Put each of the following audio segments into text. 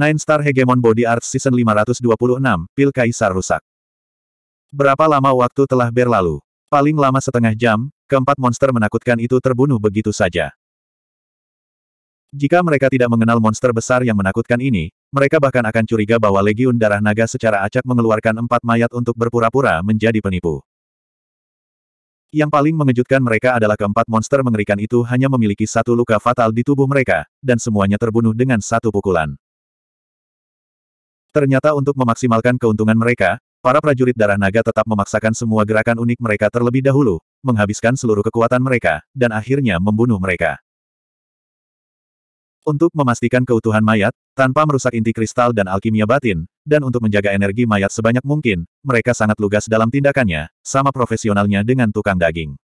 Nine Star Hegemon Body Art Season 526, Pil Kaisar Rusak. Berapa lama waktu telah berlalu? Paling lama setengah jam, keempat monster menakutkan itu terbunuh begitu saja. Jika mereka tidak mengenal monster besar yang menakutkan ini, mereka bahkan akan curiga bahwa Legiun Darah Naga secara acak mengeluarkan empat mayat untuk berpura-pura menjadi penipu. Yang paling mengejutkan mereka adalah keempat monster mengerikan itu hanya memiliki satu luka fatal di tubuh mereka, dan semuanya terbunuh dengan satu pukulan. Ternyata untuk memaksimalkan keuntungan mereka, para prajurit darah naga tetap memaksakan semua gerakan unik mereka terlebih dahulu, menghabiskan seluruh kekuatan mereka, dan akhirnya membunuh mereka. Untuk memastikan keutuhan mayat, tanpa merusak inti kristal dan alkimia batin, dan untuk menjaga energi mayat sebanyak mungkin, mereka sangat lugas dalam tindakannya, sama profesionalnya dengan tukang daging.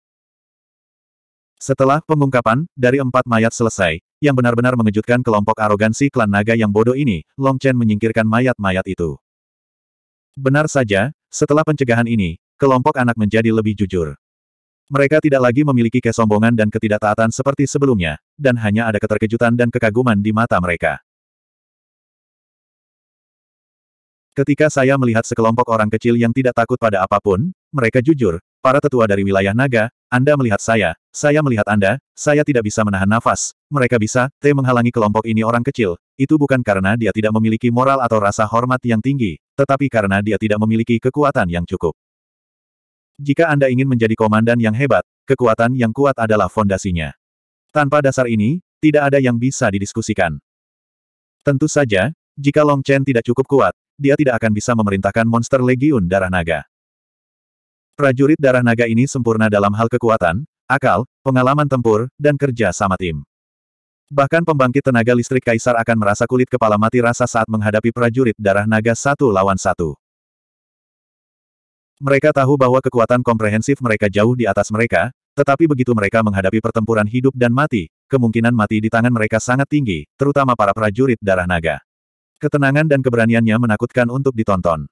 Setelah pengungkapan, dari empat mayat selesai, yang benar-benar mengejutkan kelompok arogansi klan naga yang bodoh ini, Long Chen menyingkirkan mayat-mayat itu. Benar saja, setelah pencegahan ini, kelompok anak menjadi lebih jujur. Mereka tidak lagi memiliki kesombongan dan ketidaktaatan seperti sebelumnya, dan hanya ada keterkejutan dan kekaguman di mata mereka. Ketika saya melihat sekelompok orang kecil yang tidak takut pada apapun, mereka jujur, para tetua dari wilayah naga, Anda melihat saya, saya melihat Anda, saya tidak bisa menahan nafas. Mereka bisa, T menghalangi kelompok ini orang kecil. Itu bukan karena dia tidak memiliki moral atau rasa hormat yang tinggi, tetapi karena dia tidak memiliki kekuatan yang cukup. Jika Anda ingin menjadi komandan yang hebat, kekuatan yang kuat adalah fondasinya. Tanpa dasar ini, tidak ada yang bisa didiskusikan. Tentu saja, jika Long Chen tidak cukup kuat, dia tidak akan bisa memerintahkan monster legiun darah naga. Prajurit darah naga ini sempurna dalam hal kekuatan, akal, pengalaman tempur, dan kerja sama tim. Bahkan pembangkit tenaga listrik kaisar akan merasa kulit kepala mati rasa saat menghadapi prajurit darah naga satu lawan satu. Mereka tahu bahwa kekuatan komprehensif mereka jauh di atas mereka, tetapi begitu mereka menghadapi pertempuran hidup dan mati, kemungkinan mati di tangan mereka sangat tinggi, terutama para prajurit darah naga. Ketenangan dan keberaniannya menakutkan untuk ditonton.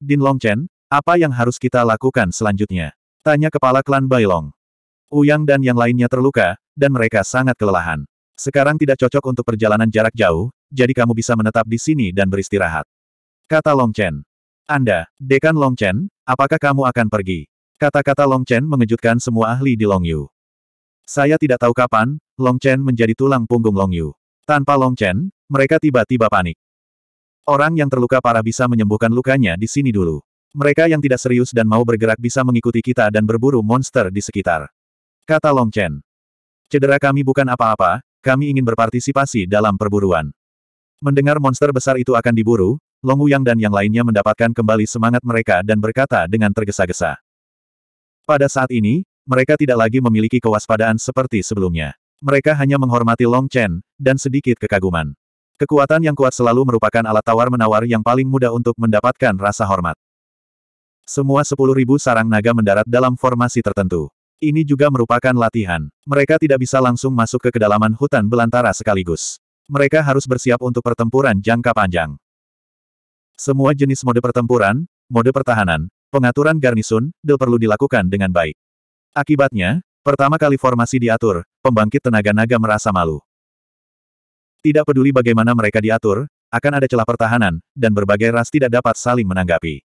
Din Long Chen, apa yang harus kita lakukan selanjutnya? Tanya kepala klan Bailong. Uyang dan yang lainnya terluka, dan mereka sangat kelelahan. Sekarang tidak cocok untuk perjalanan jarak jauh, jadi kamu bisa menetap di sini dan beristirahat. Kata Long Chen. Anda, Dekan Long Chen, apakah kamu akan pergi? Kata-kata Long Chen mengejutkan semua ahli di Long Yu. Saya tidak tahu kapan, Long Chen menjadi tulang punggung Long Yu. Tanpa Long Chen, mereka tiba-tiba panik. Orang yang terluka parah bisa menyembuhkan lukanya di sini dulu. Mereka yang tidak serius dan mau bergerak bisa mengikuti kita dan berburu monster di sekitar. Kata Long Chen. Cedera kami bukan apa-apa, kami ingin berpartisipasi dalam perburuan. Mendengar monster besar itu akan diburu, Long Wuyang dan yang lainnya mendapatkan kembali semangat mereka dan berkata dengan tergesa-gesa. Pada saat ini, mereka tidak lagi memiliki kewaspadaan seperti sebelumnya. Mereka hanya menghormati Long Chen, dan sedikit kekaguman. Kekuatan yang kuat selalu merupakan alat tawar-menawar yang paling mudah untuk mendapatkan rasa hormat. Semua sepuluh sarang naga mendarat dalam formasi tertentu. Ini juga merupakan latihan. Mereka tidak bisa langsung masuk ke kedalaman hutan belantara sekaligus. Mereka harus bersiap untuk pertempuran jangka panjang. Semua jenis mode pertempuran, mode pertahanan, pengaturan garnisun, del perlu dilakukan dengan baik. Akibatnya, pertama kali formasi diatur, pembangkit tenaga naga merasa malu. Tidak peduli bagaimana mereka diatur, akan ada celah pertahanan, dan berbagai ras tidak dapat saling menanggapi.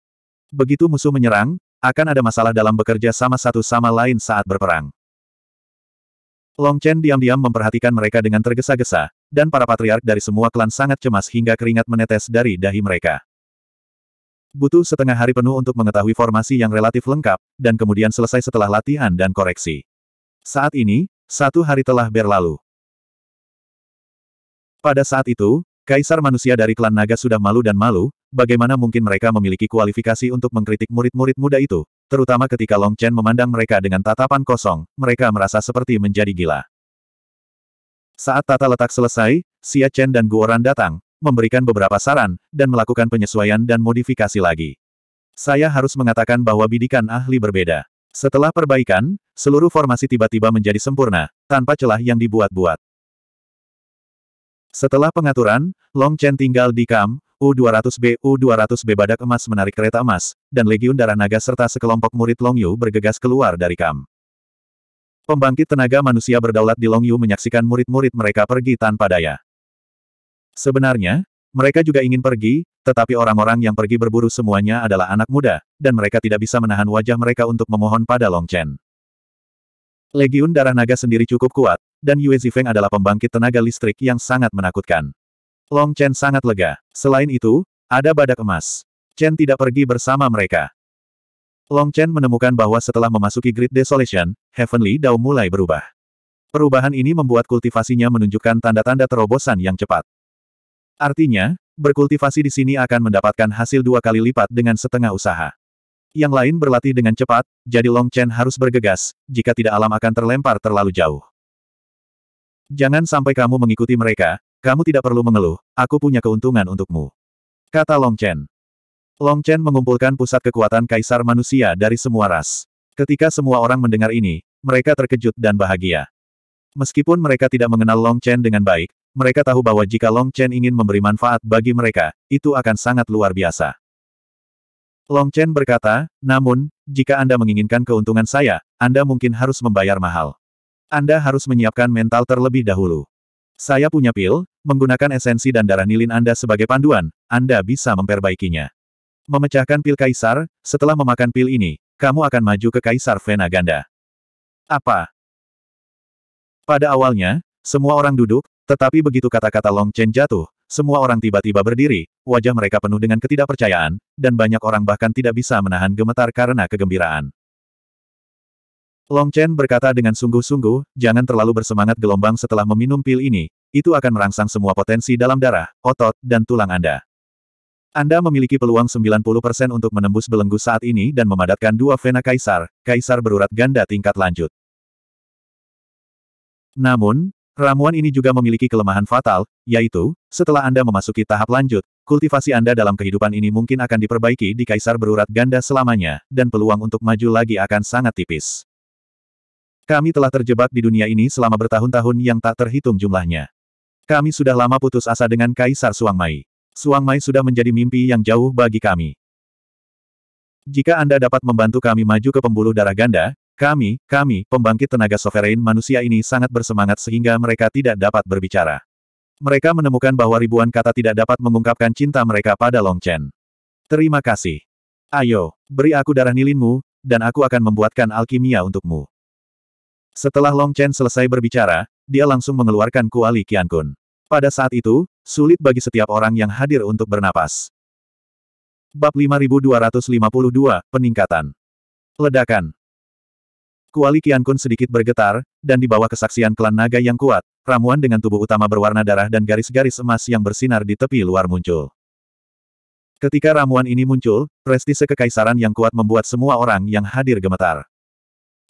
Begitu musuh menyerang, akan ada masalah dalam bekerja sama satu sama lain saat berperang. Long Chen diam-diam memperhatikan mereka dengan tergesa-gesa, dan para patriark dari semua klan sangat cemas hingga keringat menetes dari dahi mereka. Butuh setengah hari penuh untuk mengetahui formasi yang relatif lengkap, dan kemudian selesai setelah latihan dan koreksi. Saat ini, satu hari telah berlalu. Pada saat itu, Kaisar manusia dari klan naga sudah malu dan malu, bagaimana mungkin mereka memiliki kualifikasi untuk mengkritik murid-murid muda itu, terutama ketika Long Chen memandang mereka dengan tatapan kosong, mereka merasa seperti menjadi gila. Saat tata letak selesai, Xia Chen dan Guoran datang, memberikan beberapa saran, dan melakukan penyesuaian dan modifikasi lagi. Saya harus mengatakan bahwa bidikan ahli berbeda. Setelah perbaikan, seluruh formasi tiba-tiba menjadi sempurna, tanpa celah yang dibuat-buat. Setelah pengaturan, Long Chen tinggal di Kam, U-200B U-200B badak emas menarik kereta emas, dan Legiun Darah Naga serta sekelompok murid Longyu bergegas keluar dari kam. Pembangkit tenaga manusia berdaulat di Longyu menyaksikan murid-murid mereka pergi tanpa daya. Sebenarnya, mereka juga ingin pergi, tetapi orang-orang yang pergi berburu semuanya adalah anak muda, dan mereka tidak bisa menahan wajah mereka untuk memohon pada Long Chen. Legiun Darah Naga sendiri cukup kuat, dan Yue Zifeng adalah pembangkit tenaga listrik yang sangat menakutkan. Long Chen sangat lega. Selain itu, ada badak emas. Chen tidak pergi bersama mereka. Long Chen menemukan bahwa setelah memasuki Great Desolation, Heavenly Dao mulai berubah. Perubahan ini membuat kultivasinya menunjukkan tanda-tanda terobosan yang cepat. Artinya, berkultivasi di sini akan mendapatkan hasil dua kali lipat dengan setengah usaha. Yang lain berlatih dengan cepat, jadi Long Chen harus bergegas, jika tidak alam akan terlempar terlalu jauh. Jangan sampai kamu mengikuti mereka, kamu tidak perlu mengeluh, aku punya keuntungan untukmu. Kata Long Chen. Long Chen mengumpulkan pusat kekuatan kaisar manusia dari semua ras. Ketika semua orang mendengar ini, mereka terkejut dan bahagia. Meskipun mereka tidak mengenal Long Chen dengan baik, mereka tahu bahwa jika Long Chen ingin memberi manfaat bagi mereka, itu akan sangat luar biasa. Long Chen berkata, namun, jika Anda menginginkan keuntungan saya, Anda mungkin harus membayar mahal. Anda harus menyiapkan mental terlebih dahulu. Saya punya pil, menggunakan esensi dan darah nilin Anda sebagai panduan, Anda bisa memperbaikinya. Memecahkan pil kaisar, setelah memakan pil ini, kamu akan maju ke kaisar Vena Ganda. Apa? Pada awalnya, semua orang duduk, tetapi begitu kata-kata Long Chen jatuh, semua orang tiba-tiba berdiri, wajah mereka penuh dengan ketidakpercayaan, dan banyak orang bahkan tidak bisa menahan gemetar karena kegembiraan. Long Chen berkata dengan sungguh-sungguh, jangan terlalu bersemangat gelombang setelah meminum pil ini, itu akan merangsang semua potensi dalam darah, otot, dan tulang Anda. Anda memiliki peluang 90% untuk menembus belenggu saat ini dan memadatkan dua vena kaisar, kaisar berurat ganda tingkat lanjut. Namun, ramuan ini juga memiliki kelemahan fatal, yaitu, setelah Anda memasuki tahap lanjut, kultivasi Anda dalam kehidupan ini mungkin akan diperbaiki di kaisar berurat ganda selamanya, dan peluang untuk maju lagi akan sangat tipis. Kami telah terjebak di dunia ini selama bertahun-tahun yang tak terhitung jumlahnya. Kami sudah lama putus asa dengan Kaisar Suang Mai. Suang Mai sudah menjadi mimpi yang jauh bagi kami. Jika Anda dapat membantu kami maju ke pembuluh darah ganda, kami, kami, pembangkit tenaga sovereign manusia ini sangat bersemangat sehingga mereka tidak dapat berbicara. Mereka menemukan bahwa ribuan kata tidak dapat mengungkapkan cinta mereka pada Long Chen. Terima kasih. Ayo, beri aku darah nilinmu, dan aku akan membuatkan alkimia untukmu. Setelah Long Chen selesai berbicara, dia langsung mengeluarkan kuali Kun. Pada saat itu, sulit bagi setiap orang yang hadir untuk bernapas. Bab 5252, Peningkatan Ledakan Kuali Kun sedikit bergetar, dan di bawah kesaksian klan naga yang kuat, ramuan dengan tubuh utama berwarna darah dan garis-garis emas yang bersinar di tepi luar muncul. Ketika ramuan ini muncul, prestise kekaisaran yang kuat membuat semua orang yang hadir gemetar.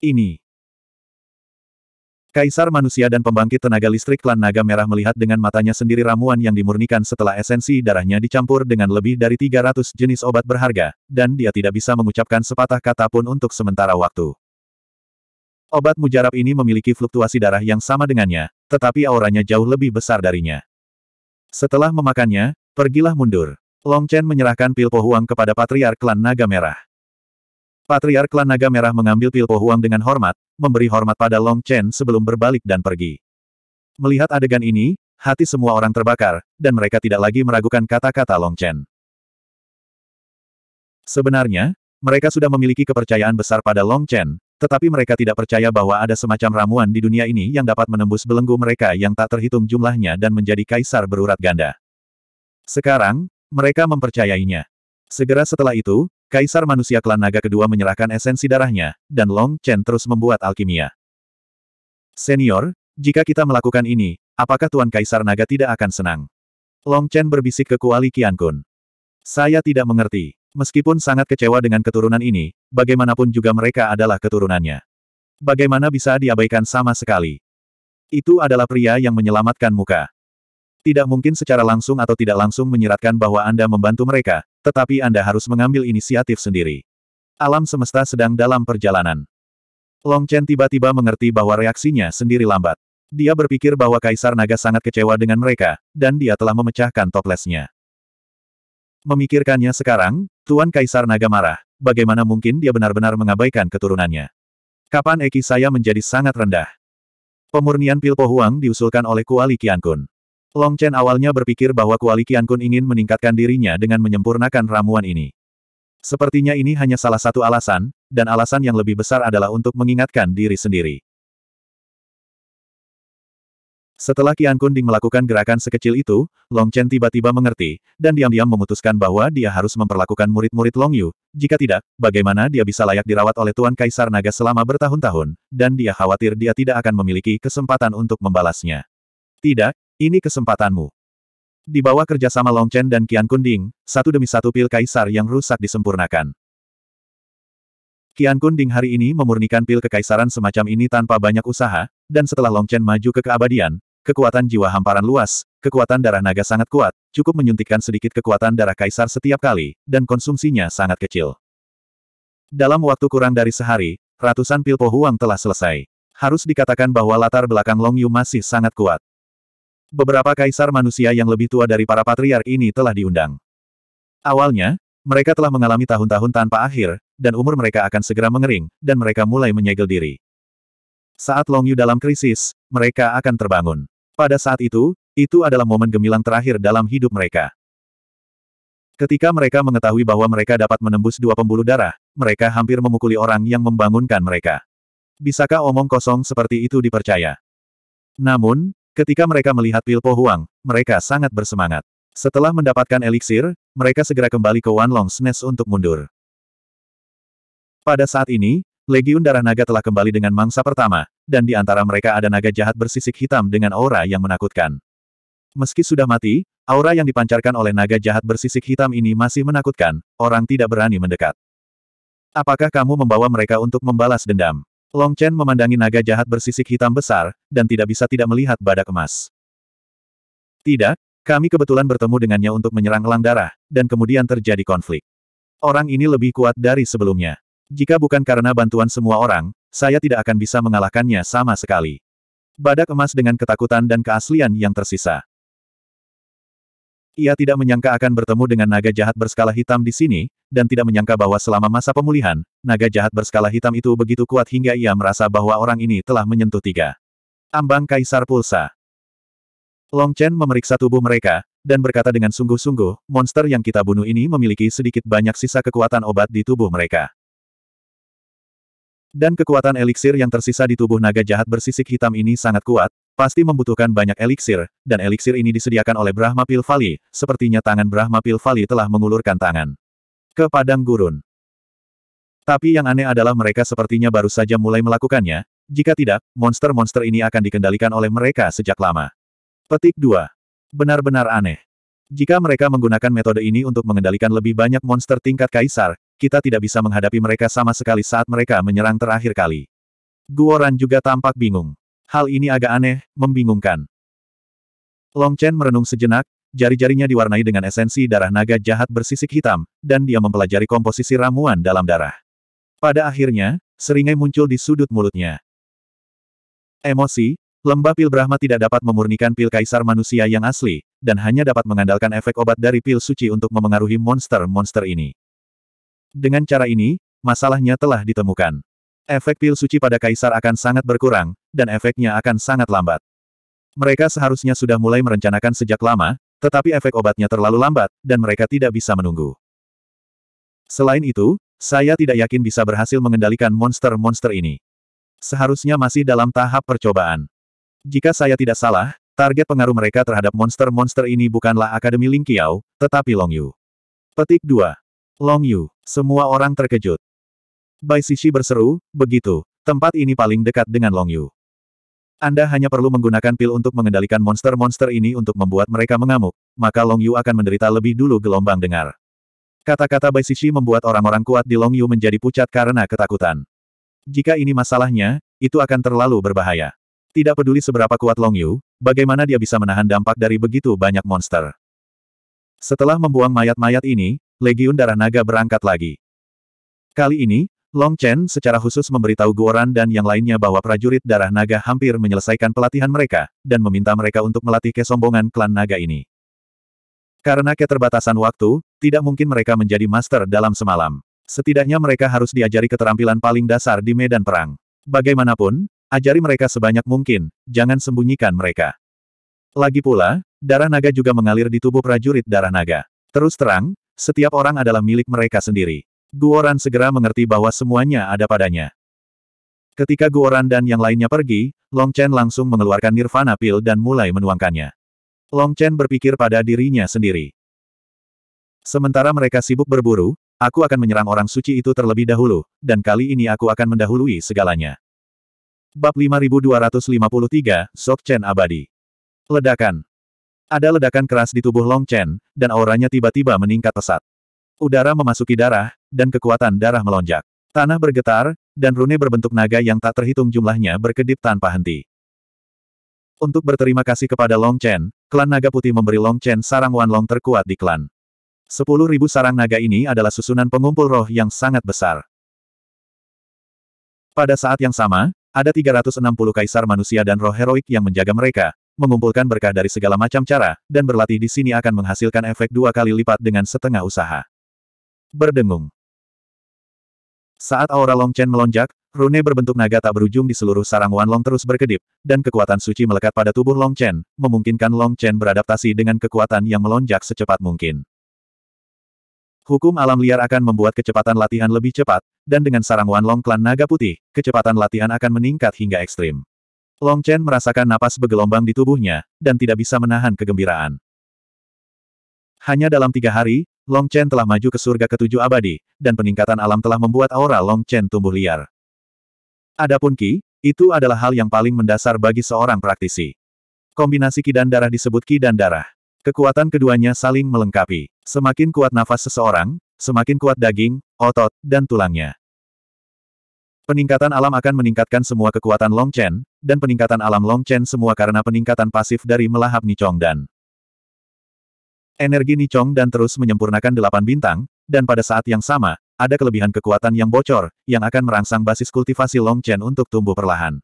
Ini Kaisar manusia dan pembangkit tenaga listrik klan naga merah melihat dengan matanya sendiri ramuan yang dimurnikan setelah esensi darahnya dicampur dengan lebih dari 300 jenis obat berharga, dan dia tidak bisa mengucapkan sepatah kata pun untuk sementara waktu. Obat mujarab ini memiliki fluktuasi darah yang sama dengannya, tetapi auranya jauh lebih besar darinya. Setelah memakannya, pergilah mundur. Long Chen menyerahkan pil pohuang kepada patriark klan naga merah. Patriark Klan Naga Merah mengambil pil Po dengan hormat, memberi hormat pada Long Chen sebelum berbalik dan pergi. Melihat adegan ini, hati semua orang terbakar, dan mereka tidak lagi meragukan kata-kata Long Chen. Sebenarnya, mereka sudah memiliki kepercayaan besar pada Long Chen, tetapi mereka tidak percaya bahwa ada semacam ramuan di dunia ini yang dapat menembus belenggu mereka yang tak terhitung jumlahnya dan menjadi kaisar berurat ganda. Sekarang, mereka mempercayainya. Segera setelah itu, Kaisar manusia klan naga kedua menyerahkan esensi darahnya, dan Long Chen terus membuat alkimia. Senior, jika kita melakukan ini, apakah Tuan Kaisar Naga tidak akan senang? Long Chen berbisik ke Kuali Qiankun. Saya tidak mengerti. Meskipun sangat kecewa dengan keturunan ini, bagaimanapun juga mereka adalah keturunannya. Bagaimana bisa diabaikan sama sekali? Itu adalah pria yang menyelamatkan muka. Tidak mungkin secara langsung atau tidak langsung menyiratkan bahwa Anda membantu mereka, tetapi Anda harus mengambil inisiatif sendiri. Alam semesta sedang dalam perjalanan. Long Chen tiba-tiba mengerti bahwa reaksinya sendiri lambat. Dia berpikir bahwa Kaisar Naga sangat kecewa dengan mereka, dan dia telah memecahkan toplesnya. Memikirkannya sekarang, Tuan Kaisar Naga marah. Bagaimana mungkin dia benar-benar mengabaikan keturunannya? Kapan Eki saya menjadi sangat rendah? Pemurnian pil pohuang diusulkan oleh Kuali Kiankun. Long Chen awalnya berpikir bahwa Kuali Kun ingin meningkatkan dirinya dengan menyempurnakan ramuan ini. Sepertinya ini hanya salah satu alasan, dan alasan yang lebih besar adalah untuk mengingatkan diri sendiri. Setelah Qian Ding melakukan gerakan sekecil itu, Long Chen tiba-tiba mengerti, dan diam-diam memutuskan bahwa dia harus memperlakukan murid-murid Long Yu. Jika tidak, bagaimana dia bisa layak dirawat oleh Tuan Kaisar Naga selama bertahun-tahun, dan dia khawatir dia tidak akan memiliki kesempatan untuk membalasnya. Tidak, ini kesempatanmu. Di bawah kerjasama Chen dan Qian Kunding, satu demi satu pil kaisar yang rusak disempurnakan. Qian Kunding hari ini memurnikan pil kekaisaran semacam ini tanpa banyak usaha, dan setelah Long Chen maju ke keabadian, kekuatan jiwa hamparan luas, kekuatan darah naga sangat kuat, cukup menyuntikkan sedikit kekuatan darah kaisar setiap kali, dan konsumsinya sangat kecil. Dalam waktu kurang dari sehari, ratusan pil pohuang telah selesai. Harus dikatakan bahwa latar belakang Long Yu masih sangat kuat beberapa kaisar manusia yang lebih tua dari para patriark ini telah diundang. Awalnya, mereka telah mengalami tahun-tahun tanpa akhir, dan umur mereka akan segera mengering, dan mereka mulai menyegel diri. Saat Long Yu dalam krisis, mereka akan terbangun. Pada saat itu, itu adalah momen gemilang terakhir dalam hidup mereka. Ketika mereka mengetahui bahwa mereka dapat menembus dua pembuluh darah, mereka hampir memukuli orang yang membangunkan mereka. Bisakah omong kosong seperti itu dipercaya? Namun, Ketika mereka melihat Pilpo Huang, mereka sangat bersemangat. Setelah mendapatkan eliksir, mereka segera kembali ke Wanlong's Nest untuk mundur. Pada saat ini, Legiun Darah Naga telah kembali dengan mangsa pertama, dan di antara mereka ada naga jahat bersisik hitam dengan aura yang menakutkan. Meski sudah mati, aura yang dipancarkan oleh naga jahat bersisik hitam ini masih menakutkan, orang tidak berani mendekat. Apakah kamu membawa mereka untuk membalas dendam? Long Chen memandangi naga jahat bersisik hitam besar, dan tidak bisa tidak melihat badak emas. Tidak, kami kebetulan bertemu dengannya untuk menyerang elang darah, dan kemudian terjadi konflik. Orang ini lebih kuat dari sebelumnya. Jika bukan karena bantuan semua orang, saya tidak akan bisa mengalahkannya sama sekali. Badak emas dengan ketakutan dan keaslian yang tersisa. Ia tidak menyangka akan bertemu dengan naga jahat berskala hitam di sini, dan tidak menyangka bahwa selama masa pemulihan, naga jahat berskala hitam itu begitu kuat hingga ia merasa bahwa orang ini telah menyentuh tiga. Ambang Kaisar Pulsa Long Chen memeriksa tubuh mereka, dan berkata dengan sungguh-sungguh, monster yang kita bunuh ini memiliki sedikit banyak sisa kekuatan obat di tubuh mereka. Dan kekuatan eliksir yang tersisa di tubuh naga jahat bersisik hitam ini sangat kuat, Pasti membutuhkan banyak eliksir, dan eliksir ini disediakan oleh Brahma Pilvali, sepertinya tangan Brahma Pilvali telah mengulurkan tangan. Ke padang gurun. Tapi yang aneh adalah mereka sepertinya baru saja mulai melakukannya, jika tidak, monster-monster ini akan dikendalikan oleh mereka sejak lama. Petik 2. Benar-benar aneh. Jika mereka menggunakan metode ini untuk mengendalikan lebih banyak monster tingkat kaisar, kita tidak bisa menghadapi mereka sama sekali saat mereka menyerang terakhir kali. Guoran juga tampak bingung. Hal ini agak aneh, membingungkan. Long Chen merenung sejenak, jari-jarinya diwarnai dengan esensi darah naga jahat bersisik hitam, dan dia mempelajari komposisi ramuan dalam darah. Pada akhirnya, seringai muncul di sudut mulutnya. Emosi, lembah pil Brahma tidak dapat memurnikan pil kaisar manusia yang asli, dan hanya dapat mengandalkan efek obat dari pil suci untuk memengaruhi monster-monster ini. Dengan cara ini, masalahnya telah ditemukan. Efek pil suci pada kaisar akan sangat berkurang, dan efeknya akan sangat lambat. Mereka seharusnya sudah mulai merencanakan sejak lama, tetapi efek obatnya terlalu lambat, dan mereka tidak bisa menunggu. Selain itu, saya tidak yakin bisa berhasil mengendalikan monster-monster ini. Seharusnya masih dalam tahap percobaan. Jika saya tidak salah, target pengaruh mereka terhadap monster-monster ini bukanlah Akademi Ling Qiao, tetapi Long Yu. Petik 2. Long Yu. Semua orang terkejut. Bai Sishi berseru, begitu, tempat ini paling dekat dengan Long Yu. Anda hanya perlu menggunakan pil untuk mengendalikan monster-monster ini untuk membuat mereka mengamuk, maka Long Yu akan menderita lebih dulu gelombang dengar. Kata-kata Bai Sisi membuat orang-orang kuat di Long Yu menjadi pucat karena ketakutan. Jika ini masalahnya, itu akan terlalu berbahaya. Tidak peduli seberapa kuat Long Yu, bagaimana dia bisa menahan dampak dari begitu banyak monster. Setelah membuang mayat-mayat ini, Legiun Darah Naga berangkat lagi. Kali ini, Long Chen secara khusus memberitahu Guoran dan yang lainnya bahwa prajurit darah naga hampir menyelesaikan pelatihan mereka, dan meminta mereka untuk melatih kesombongan klan naga ini. Karena keterbatasan waktu, tidak mungkin mereka menjadi master dalam semalam. Setidaknya mereka harus diajari keterampilan paling dasar di medan perang. Bagaimanapun, ajari mereka sebanyak mungkin, jangan sembunyikan mereka. Lagi pula, darah naga juga mengalir di tubuh prajurit darah naga. Terus terang, setiap orang adalah milik mereka sendiri. Guoran segera mengerti bahwa semuanya ada padanya. Ketika Guoran dan yang lainnya pergi, Long Chen langsung mengeluarkan Nirvana Pil dan mulai menuangkannya. Long Chen berpikir pada dirinya sendiri. Sementara mereka sibuk berburu, aku akan menyerang orang suci itu terlebih dahulu, dan kali ini aku akan mendahului segalanya. Bab 5253, Sok Chen Abadi. Ledakan. Ada ledakan keras di tubuh Long Chen, dan auranya tiba-tiba meningkat pesat. Udara memasuki darah, dan kekuatan darah melonjak. Tanah bergetar, dan rune berbentuk naga yang tak terhitung jumlahnya berkedip tanpa henti. Untuk berterima kasih kepada Long Chen, klan naga putih memberi Long Chen sarang Wan Long terkuat di klan. Sepuluh sarang naga ini adalah susunan pengumpul roh yang sangat besar. Pada saat yang sama, ada 360 kaisar manusia dan roh heroik yang menjaga mereka, mengumpulkan berkah dari segala macam cara, dan berlatih di sini akan menghasilkan efek dua kali lipat dengan setengah usaha. Berdengung. Saat aura Long Chen melonjak, rune berbentuk naga tak berujung di seluruh sarang Wan Long terus berkedip, dan kekuatan suci melekat pada tubuh Long Chen, memungkinkan Long Chen beradaptasi dengan kekuatan yang melonjak secepat mungkin. Hukum alam liar akan membuat kecepatan latihan lebih cepat, dan dengan sarang Wan Long klan naga putih, kecepatan latihan akan meningkat hingga ekstrim. Long Chen merasakan napas bergelombang di tubuhnya, dan tidak bisa menahan kegembiraan. Hanya dalam tiga hari, Long Chen telah maju ke surga ketujuh abadi, dan peningkatan alam telah membuat aura Long Chen tumbuh liar. Adapun Qi, itu adalah hal yang paling mendasar bagi seorang praktisi. Kombinasi Qi dan darah disebut Qi dan darah. Kekuatan keduanya saling melengkapi. Semakin kuat nafas seseorang, semakin kuat daging, otot, dan tulangnya. Peningkatan alam akan meningkatkan semua kekuatan Long Chen, dan peningkatan alam Long Chen semua karena peningkatan pasif dari melahap Nichong dan Energi Nichong dan terus menyempurnakan delapan bintang, dan pada saat yang sama, ada kelebihan kekuatan yang bocor, yang akan merangsang basis kultivasi Long Chen untuk tumbuh perlahan.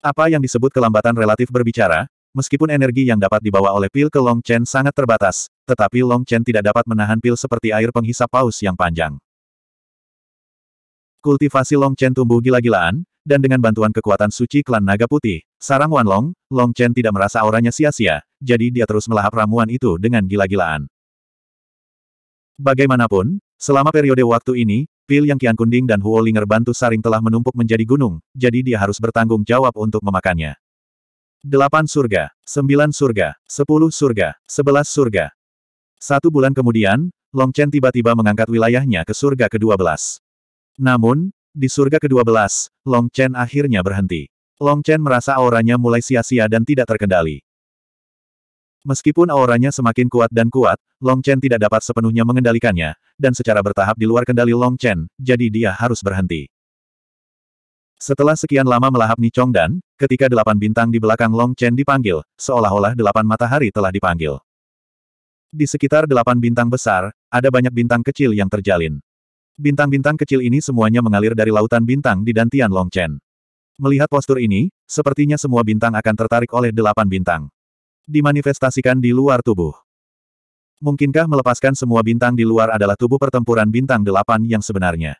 Apa yang disebut kelambatan relatif berbicara, meskipun energi yang dapat dibawa oleh pil ke Long Chen sangat terbatas, tetapi Long Chen tidak dapat menahan pil seperti air penghisap paus yang panjang. Kultivasi Long Chen tumbuh gila-gilaan, dan dengan bantuan kekuatan suci klan naga putih, sarang Wanlong, Long Chen tidak merasa auranya sia-sia, jadi dia terus melahap ramuan itu dengan gila-gilaan. Bagaimanapun, selama periode waktu ini, pil yang Kian Kunding dan Huo Linger bantu saring telah menumpuk menjadi gunung, jadi dia harus bertanggung jawab untuk memakannya. Delapan surga, sembilan surga, sepuluh surga, sebelas surga. Satu bulan kemudian, Long Chen tiba-tiba mengangkat wilayahnya ke surga ke-12. Namun, di surga ke-12, Long Chen akhirnya berhenti. Long Chen merasa auranya mulai sia-sia dan tidak terkendali. Meskipun auranya semakin kuat dan kuat, Long Chen tidak dapat sepenuhnya mengendalikannya, dan secara bertahap di luar kendali Long Chen, jadi dia harus berhenti. Setelah sekian lama melahap Ni Chong dan, ketika delapan bintang di belakang Long Chen dipanggil, seolah-olah delapan matahari telah dipanggil. Di sekitar delapan bintang besar, ada banyak bintang kecil yang terjalin. Bintang-bintang kecil ini semuanya mengalir dari lautan bintang di Dantian Longchen. Melihat postur ini, sepertinya semua bintang akan tertarik oleh delapan bintang. Dimanifestasikan di luar tubuh. Mungkinkah melepaskan semua bintang di luar adalah tubuh pertempuran bintang delapan yang sebenarnya?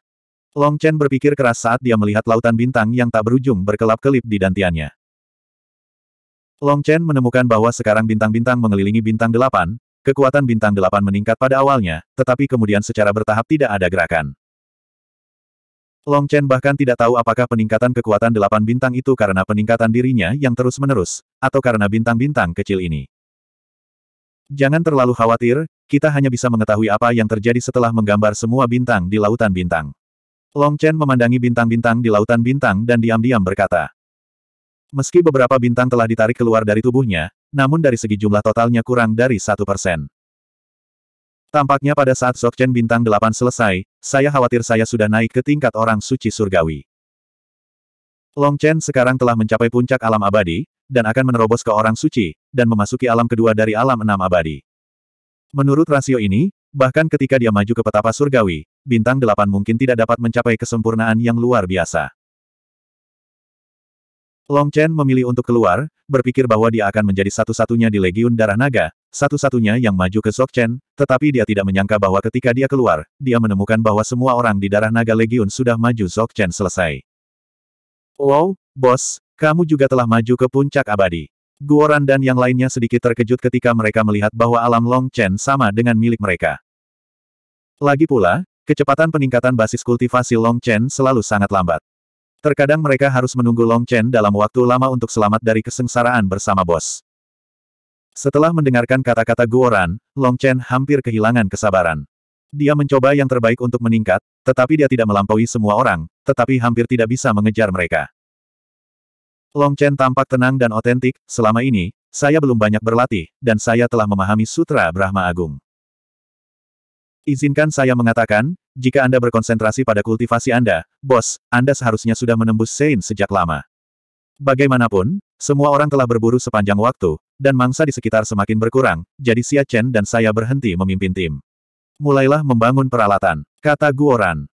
Long Chen berpikir keras saat dia melihat lautan bintang yang tak berujung berkelap-kelip di dantiannya. Long Chen menemukan bahwa sekarang bintang-bintang mengelilingi bintang delapan, Kekuatan bintang delapan meningkat pada awalnya, tetapi kemudian secara bertahap tidak ada gerakan. Long Chen bahkan tidak tahu apakah peningkatan kekuatan delapan bintang itu karena peningkatan dirinya yang terus-menerus, atau karena bintang-bintang kecil ini. Jangan terlalu khawatir, kita hanya bisa mengetahui apa yang terjadi setelah menggambar semua bintang di lautan bintang. Long Chen memandangi bintang-bintang di lautan bintang dan diam-diam berkata. Meski beberapa bintang telah ditarik keluar dari tubuhnya, namun dari segi jumlah totalnya kurang dari satu persen. Tampaknya pada saat Sokchen bintang delapan selesai, saya khawatir saya sudah naik ke tingkat orang suci surgawi. Long Chen sekarang telah mencapai puncak alam abadi, dan akan menerobos ke orang suci, dan memasuki alam kedua dari alam enam abadi. Menurut rasio ini, bahkan ketika dia maju ke petapa surgawi, bintang delapan mungkin tidak dapat mencapai kesempurnaan yang luar biasa. Long Chen memilih untuk keluar, berpikir bahwa dia akan menjadi satu-satunya di Legiun Darah Naga, satu-satunya yang maju ke Chen. tetapi dia tidak menyangka bahwa ketika dia keluar, dia menemukan bahwa semua orang di Darah Naga Legiun sudah maju Chen selesai. Wow, bos, kamu juga telah maju ke puncak abadi. Guoran dan yang lainnya sedikit terkejut ketika mereka melihat bahwa alam Long Chen sama dengan milik mereka. Lagi pula, kecepatan peningkatan basis kultivasi Long Chen selalu sangat lambat. Terkadang mereka harus menunggu Long Chen dalam waktu lama untuk selamat dari kesengsaraan bersama bos. Setelah mendengarkan kata-kata Guoran, Long Chen hampir kehilangan kesabaran. Dia mencoba yang terbaik untuk meningkat, tetapi dia tidak melampaui semua orang, tetapi hampir tidak bisa mengejar mereka. Long Chen tampak tenang dan otentik, selama ini, saya belum banyak berlatih, dan saya telah memahami Sutra Brahma Agung. Izinkan saya mengatakan, jika Anda berkonsentrasi pada kultivasi Anda, bos, Anda seharusnya sudah menembus Sein sejak lama. Bagaimanapun, semua orang telah berburu sepanjang waktu, dan mangsa di sekitar semakin berkurang, jadi Xia Chen dan saya berhenti memimpin tim. Mulailah membangun peralatan, kata Guoran.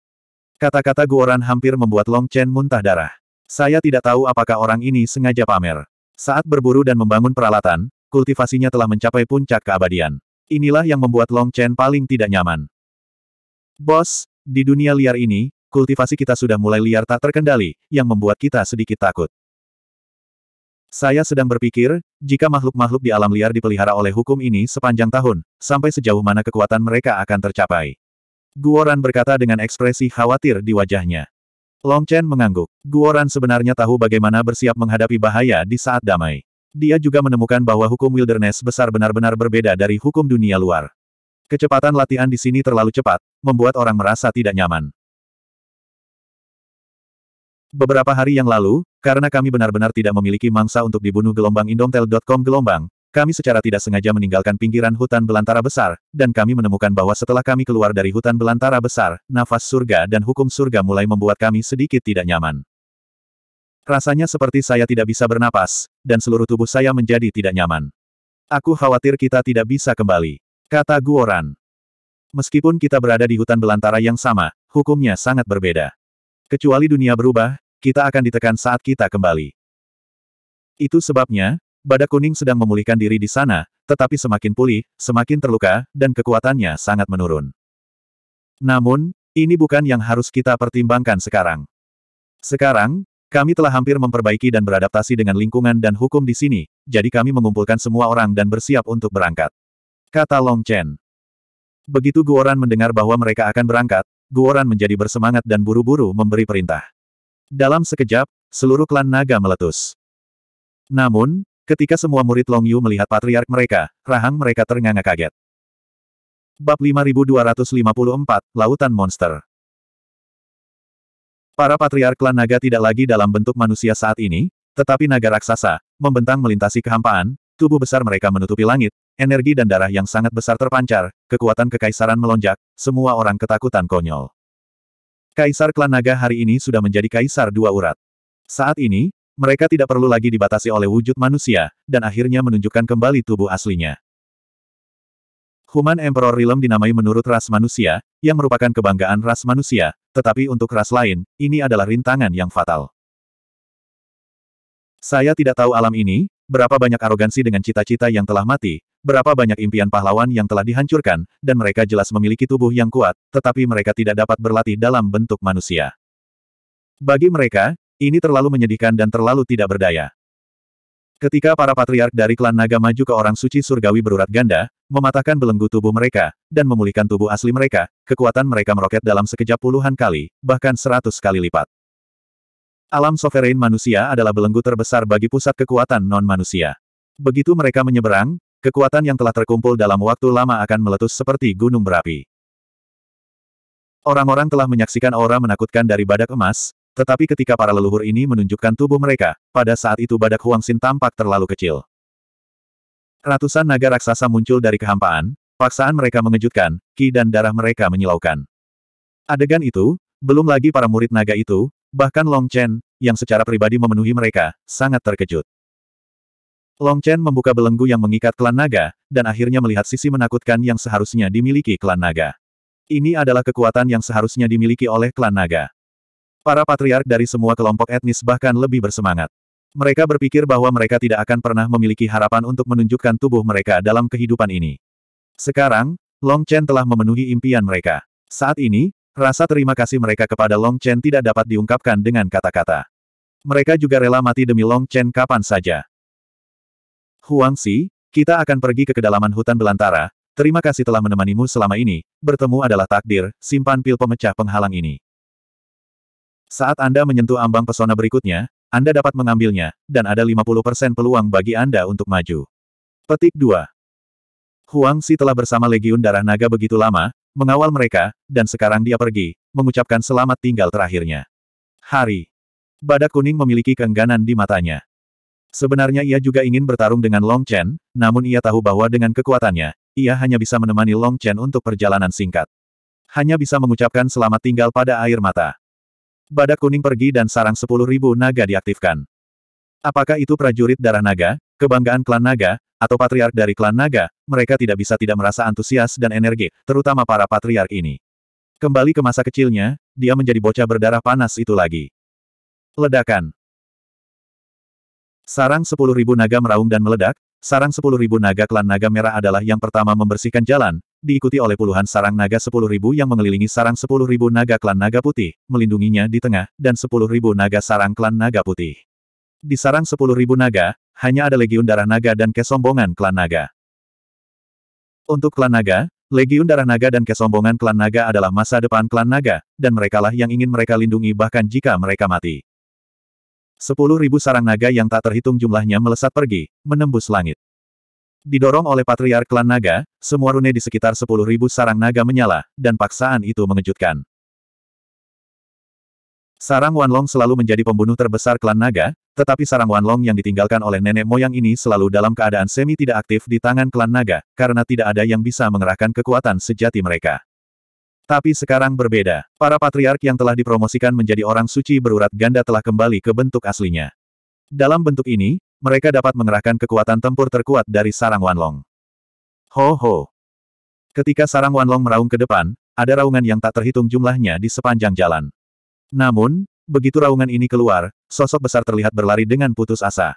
Kata-kata Guoran hampir membuat Long Chen muntah darah. Saya tidak tahu apakah orang ini sengaja pamer. Saat berburu dan membangun peralatan, kultivasinya telah mencapai puncak keabadian. Inilah yang membuat Long Chen paling tidak nyaman. Bos, di dunia liar ini, kultivasi kita sudah mulai liar tak terkendali, yang membuat kita sedikit takut. Saya sedang berpikir, jika makhluk-makhluk di alam liar dipelihara oleh hukum ini sepanjang tahun, sampai sejauh mana kekuatan mereka akan tercapai. Guoran berkata dengan ekspresi khawatir di wajahnya. Long Chen mengangguk. Guoran sebenarnya tahu bagaimana bersiap menghadapi bahaya di saat damai. Dia juga menemukan bahwa hukum wilderness besar benar-benar berbeda dari hukum dunia luar. Kecepatan latihan di sini terlalu cepat, membuat orang merasa tidak nyaman. Beberapa hari yang lalu, karena kami benar-benar tidak memiliki mangsa untuk dibunuh gelombang indomtel.com gelombang, kami secara tidak sengaja meninggalkan pinggiran hutan belantara besar, dan kami menemukan bahwa setelah kami keluar dari hutan belantara besar, nafas surga dan hukum surga mulai membuat kami sedikit tidak nyaman. Rasanya seperti saya tidak bisa bernapas, dan seluruh tubuh saya menjadi tidak nyaman. Aku khawatir kita tidak bisa kembali. Kata Guoran. Meskipun kita berada di hutan belantara yang sama, hukumnya sangat berbeda. Kecuali dunia berubah, kita akan ditekan saat kita kembali. Itu sebabnya, Badak Kuning sedang memulihkan diri di sana, tetapi semakin pulih, semakin terluka, dan kekuatannya sangat menurun. Namun, ini bukan yang harus kita pertimbangkan sekarang. Sekarang, kami telah hampir memperbaiki dan beradaptasi dengan lingkungan dan hukum di sini, jadi kami mengumpulkan semua orang dan bersiap untuk berangkat. Kata Long Chen. Begitu Guoran mendengar bahwa mereka akan berangkat, Guoran menjadi bersemangat dan buru-buru memberi perintah. Dalam sekejap, seluruh klan naga meletus. Namun, ketika semua murid Long Yu melihat patriark mereka, rahang mereka ternganga kaget. Bab 5254, Lautan Monster Para patriark klan naga tidak lagi dalam bentuk manusia saat ini, tetapi naga raksasa, membentang melintasi kehampaan, tubuh besar mereka menutupi langit, Energi dan darah yang sangat besar terpancar, kekuatan kekaisaran melonjak, semua orang ketakutan konyol. Kaisar klan naga hari ini sudah menjadi kaisar dua urat. Saat ini, mereka tidak perlu lagi dibatasi oleh wujud manusia, dan akhirnya menunjukkan kembali tubuh aslinya. Human Emperor Realm dinamai menurut ras manusia, yang merupakan kebanggaan ras manusia, tetapi untuk ras lain, ini adalah rintangan yang fatal. Saya tidak tahu alam ini, berapa banyak arogansi dengan cita-cita yang telah mati, berapa banyak impian pahlawan yang telah dihancurkan, dan mereka jelas memiliki tubuh yang kuat, tetapi mereka tidak dapat berlatih dalam bentuk manusia. Bagi mereka, ini terlalu menyedihkan dan terlalu tidak berdaya. Ketika para patriark dari klan naga maju ke orang suci surgawi berurat ganda, mematahkan belenggu tubuh mereka, dan memulihkan tubuh asli mereka, kekuatan mereka meroket dalam sekejap puluhan kali, bahkan seratus kali lipat. Alam sovereign manusia adalah belenggu terbesar bagi pusat kekuatan non-manusia. Begitu mereka menyeberang, kekuatan yang telah terkumpul dalam waktu lama akan meletus seperti gunung berapi. Orang-orang telah menyaksikan aura menakutkan dari badak emas, tetapi ketika para leluhur ini menunjukkan tubuh mereka, pada saat itu badak Huang Xin tampak terlalu kecil. Ratusan naga raksasa muncul dari kehampaan, paksaan mereka mengejutkan, ki dan darah mereka menyilaukan. Adegan itu, belum lagi para murid naga itu, Bahkan Long Chen, yang secara pribadi memenuhi mereka, sangat terkejut. Long Chen membuka belenggu yang mengikat klan naga, dan akhirnya melihat sisi menakutkan yang seharusnya dimiliki klan naga. Ini adalah kekuatan yang seharusnya dimiliki oleh klan naga. Para patriark dari semua kelompok etnis bahkan lebih bersemangat. Mereka berpikir bahwa mereka tidak akan pernah memiliki harapan untuk menunjukkan tubuh mereka dalam kehidupan ini. Sekarang, Long Chen telah memenuhi impian mereka. Saat ini, Rasa terima kasih mereka kepada Long Chen tidak dapat diungkapkan dengan kata-kata. Mereka juga rela mati demi Long Chen kapan saja. Huang Si, kita akan pergi ke kedalaman hutan belantara, terima kasih telah menemanimu selama ini, bertemu adalah takdir, simpan pil pemecah penghalang ini. Saat Anda menyentuh ambang pesona berikutnya, Anda dapat mengambilnya, dan ada 50% peluang bagi Anda untuk maju. Petik 2. Huang Si telah bersama Legiun Darah Naga begitu lama, mengawal mereka, dan sekarang dia pergi, mengucapkan selamat tinggal terakhirnya. Hari. Badak kuning memiliki keengganan di matanya. Sebenarnya ia juga ingin bertarung dengan Long Chen, namun ia tahu bahwa dengan kekuatannya, ia hanya bisa menemani Long Chen untuk perjalanan singkat. Hanya bisa mengucapkan selamat tinggal pada air mata. Badak kuning pergi dan sarang sepuluh ribu naga diaktifkan. Apakah itu prajurit darah naga, kebanggaan klan naga, atau patriark dari klan naga, mereka tidak bisa tidak merasa antusias dan energi, terutama para patriark ini. Kembali ke masa kecilnya, dia menjadi bocah berdarah panas itu lagi. Ledakan Sarang 10.000 naga meraung dan meledak, sarang 10.000 naga klan naga merah adalah yang pertama membersihkan jalan, diikuti oleh puluhan sarang naga 10.000 yang mengelilingi sarang 10.000 naga klan naga putih, melindunginya di tengah, dan 10.000 naga sarang klan naga putih. Di sarang sepuluh ribu naga, hanya ada legiun darah naga dan kesombongan klan naga. Untuk klan naga, legiun darah naga dan kesombongan klan naga adalah masa depan klan naga, dan merekalah yang ingin mereka lindungi bahkan jika mereka mati. Sepuluh ribu sarang naga yang tak terhitung jumlahnya melesat pergi, menembus langit. Didorong oleh patriar klan naga, semua rune di sekitar sepuluh ribu sarang naga menyala, dan paksaan itu mengejutkan. Sarang Wanlong selalu menjadi pembunuh terbesar klan naga, tetapi sarang Wanlong yang ditinggalkan oleh nenek moyang ini selalu dalam keadaan semi tidak aktif di tangan klan naga, karena tidak ada yang bisa mengerahkan kekuatan sejati mereka. Tapi sekarang berbeda, para patriark yang telah dipromosikan menjadi orang suci berurat ganda telah kembali ke bentuk aslinya. Dalam bentuk ini, mereka dapat mengerahkan kekuatan tempur terkuat dari sarang Wanlong. Ho ho! Ketika sarang Wanlong meraung ke depan, ada raungan yang tak terhitung jumlahnya di sepanjang jalan. Namun, begitu raungan ini keluar, sosok besar terlihat berlari dengan putus asa.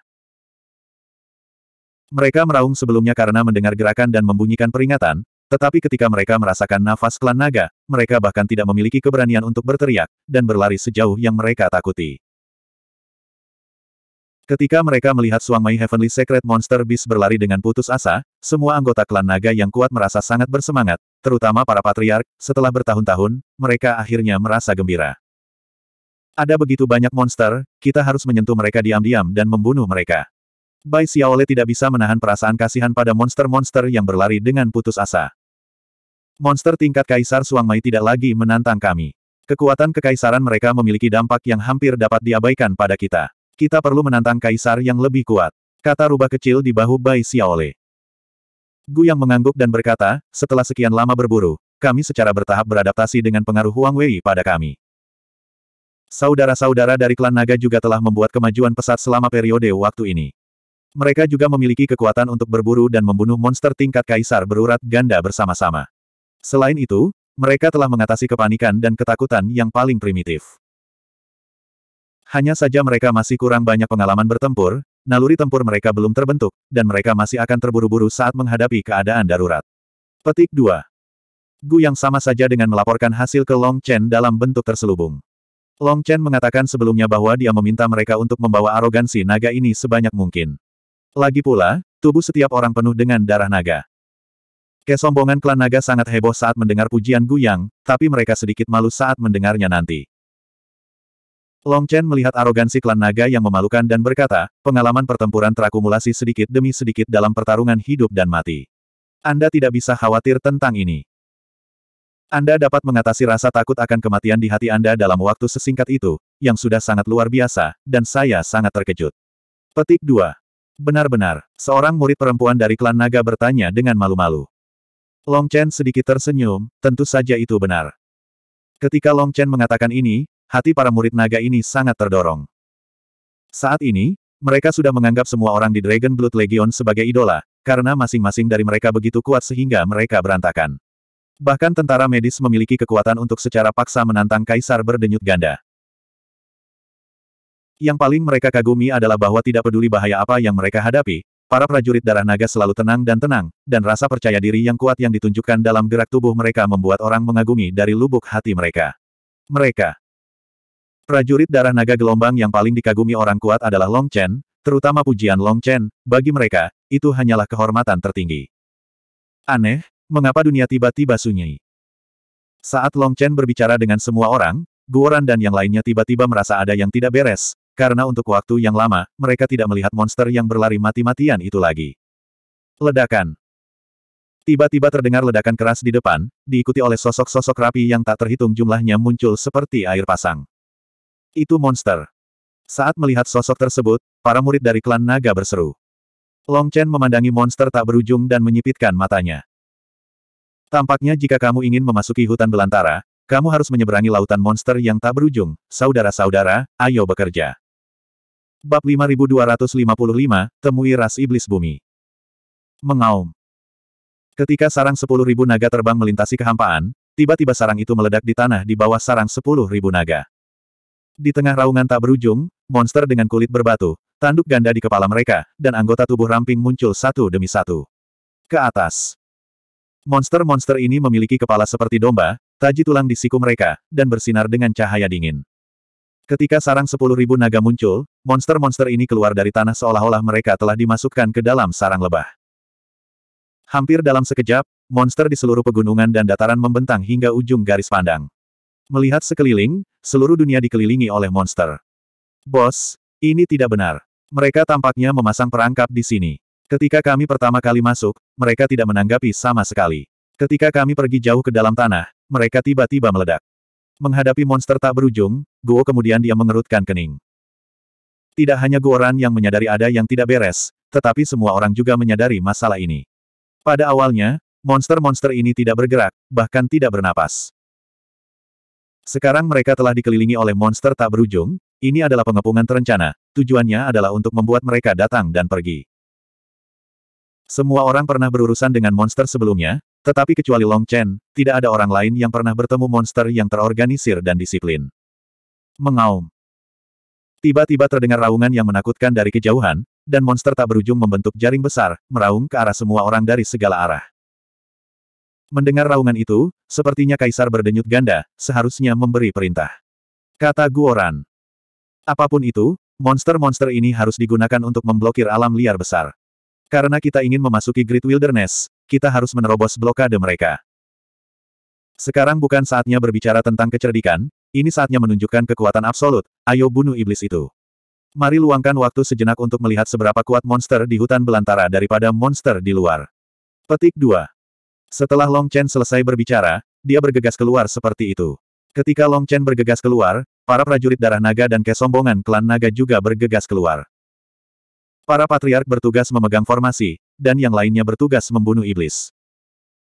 Mereka meraung sebelumnya karena mendengar gerakan dan membunyikan peringatan, tetapi ketika mereka merasakan nafas klan naga, mereka bahkan tidak memiliki keberanian untuk berteriak, dan berlari sejauh yang mereka takuti. Ketika mereka melihat Suang Mai Heavenly Secret Monster Beast berlari dengan putus asa, semua anggota klan naga yang kuat merasa sangat bersemangat, terutama para patriark, setelah bertahun-tahun, mereka akhirnya merasa gembira. Ada begitu banyak monster, kita harus menyentuh mereka diam-diam dan membunuh mereka. Bai Xiaole tidak bisa menahan perasaan kasihan pada monster-monster yang berlari dengan putus asa. Monster tingkat Kaisar Suang Mai tidak lagi menantang kami. Kekuatan kekaisaran mereka memiliki dampak yang hampir dapat diabaikan pada kita. Kita perlu menantang kaisar yang lebih kuat. Kata rubah kecil di bahu Bai Xiaole. Gu yang mengangguk dan berkata, setelah sekian lama berburu, kami secara bertahap beradaptasi dengan pengaruh Huang Wei pada kami. Saudara-saudara dari klan naga juga telah membuat kemajuan pesat selama periode waktu ini. Mereka juga memiliki kekuatan untuk berburu dan membunuh monster tingkat kaisar berurat ganda bersama-sama. Selain itu, mereka telah mengatasi kepanikan dan ketakutan yang paling primitif. Hanya saja mereka masih kurang banyak pengalaman bertempur, naluri tempur mereka belum terbentuk, dan mereka masih akan terburu-buru saat menghadapi keadaan darurat. Petik 2. Gu yang sama saja dengan melaporkan hasil ke Long Chen dalam bentuk terselubung. Long Chen mengatakan sebelumnya bahwa dia meminta mereka untuk membawa arogansi naga ini sebanyak mungkin. Lagi pula, tubuh setiap orang penuh dengan darah naga. Kesombongan klan naga sangat heboh saat mendengar pujian Guyang, tapi mereka sedikit malu saat mendengarnya nanti. Long Chen melihat arogansi klan naga yang memalukan dan berkata, pengalaman pertempuran terakumulasi sedikit demi sedikit dalam pertarungan hidup dan mati. Anda tidak bisa khawatir tentang ini. Anda dapat mengatasi rasa takut akan kematian di hati Anda dalam waktu sesingkat itu, yang sudah sangat luar biasa, dan saya sangat terkejut. Petik 2. Benar-benar, seorang murid perempuan dari klan naga bertanya dengan malu-malu. Long Chen sedikit tersenyum, tentu saja itu benar. Ketika Long Chen mengatakan ini, hati para murid naga ini sangat terdorong. Saat ini, mereka sudah menganggap semua orang di Dragon Blood Legion sebagai idola, karena masing-masing dari mereka begitu kuat sehingga mereka berantakan. Bahkan tentara medis memiliki kekuatan untuk secara paksa menantang kaisar berdenyut ganda. Yang paling mereka kagumi adalah bahwa tidak peduli bahaya apa yang mereka hadapi, para prajurit darah naga selalu tenang dan tenang, dan rasa percaya diri yang kuat yang ditunjukkan dalam gerak tubuh mereka membuat orang mengagumi dari lubuk hati mereka. Mereka. Prajurit darah naga gelombang yang paling dikagumi orang kuat adalah Long Chen, terutama pujian Long Chen, bagi mereka, itu hanyalah kehormatan tertinggi. Aneh, Mengapa dunia tiba-tiba sunyi? Saat Long Chen berbicara dengan semua orang, Guoran dan yang lainnya tiba-tiba merasa ada yang tidak beres, karena untuk waktu yang lama, mereka tidak melihat monster yang berlari mati-matian itu lagi. Ledakan. Tiba-tiba terdengar ledakan keras di depan, diikuti oleh sosok-sosok rapi yang tak terhitung jumlahnya muncul seperti air pasang. Itu monster. Saat melihat sosok tersebut, para murid dari klan naga berseru. Long Chen memandangi monster tak berujung dan menyipitkan matanya. Tampaknya jika kamu ingin memasuki hutan belantara, kamu harus menyeberangi lautan monster yang tak berujung. Saudara-saudara, ayo bekerja. Bab 5255, Temui Ras Iblis Bumi. Mengaum. Ketika sarang 10.000 naga terbang melintasi kehampaan, tiba-tiba sarang itu meledak di tanah di bawah sarang 10.000 naga. Di tengah raungan tak berujung, monster dengan kulit berbatu, tanduk ganda di kepala mereka, dan anggota tubuh ramping muncul satu demi satu. Ke atas. Monster-monster ini memiliki kepala seperti domba, taji tulang di siku mereka, dan bersinar dengan cahaya dingin. Ketika sarang sepuluh ribu naga muncul, monster-monster ini keluar dari tanah seolah-olah mereka telah dimasukkan ke dalam sarang lebah. Hampir dalam sekejap, monster di seluruh pegunungan dan dataran membentang hingga ujung garis pandang. Melihat sekeliling, seluruh dunia dikelilingi oleh monster. Bos, ini tidak benar. Mereka tampaknya memasang perangkap di sini. Ketika kami pertama kali masuk, mereka tidak menanggapi sama sekali. Ketika kami pergi jauh ke dalam tanah, mereka tiba-tiba meledak. Menghadapi monster tak berujung, Guo kemudian dia mengerutkan kening. Tidak hanya Guoran yang menyadari ada yang tidak beres, tetapi semua orang juga menyadari masalah ini. Pada awalnya, monster-monster ini tidak bergerak, bahkan tidak bernapas. Sekarang mereka telah dikelilingi oleh monster tak berujung, ini adalah pengepungan terencana, tujuannya adalah untuk membuat mereka datang dan pergi. Semua orang pernah berurusan dengan monster sebelumnya, tetapi kecuali Long Chen, tidak ada orang lain yang pernah bertemu monster yang terorganisir dan disiplin. Mengaum. Tiba-tiba terdengar raungan yang menakutkan dari kejauhan, dan monster tak berujung membentuk jaring besar, meraung ke arah semua orang dari segala arah. Mendengar raungan itu, sepertinya kaisar berdenyut ganda, seharusnya memberi perintah. Kata Guoran. Apapun itu, monster-monster ini harus digunakan untuk memblokir alam liar besar. Karena kita ingin memasuki Great Wilderness, kita harus menerobos blokade mereka. Sekarang bukan saatnya berbicara tentang kecerdikan, ini saatnya menunjukkan kekuatan absolut, ayo bunuh iblis itu. Mari luangkan waktu sejenak untuk melihat seberapa kuat monster di hutan belantara daripada monster di luar. Petik 2. Setelah Long Chen selesai berbicara, dia bergegas keluar seperti itu. Ketika Long Chen bergegas keluar, para prajurit darah naga dan kesombongan klan naga juga bergegas keluar. Para patriark bertugas memegang formasi, dan yang lainnya bertugas membunuh iblis.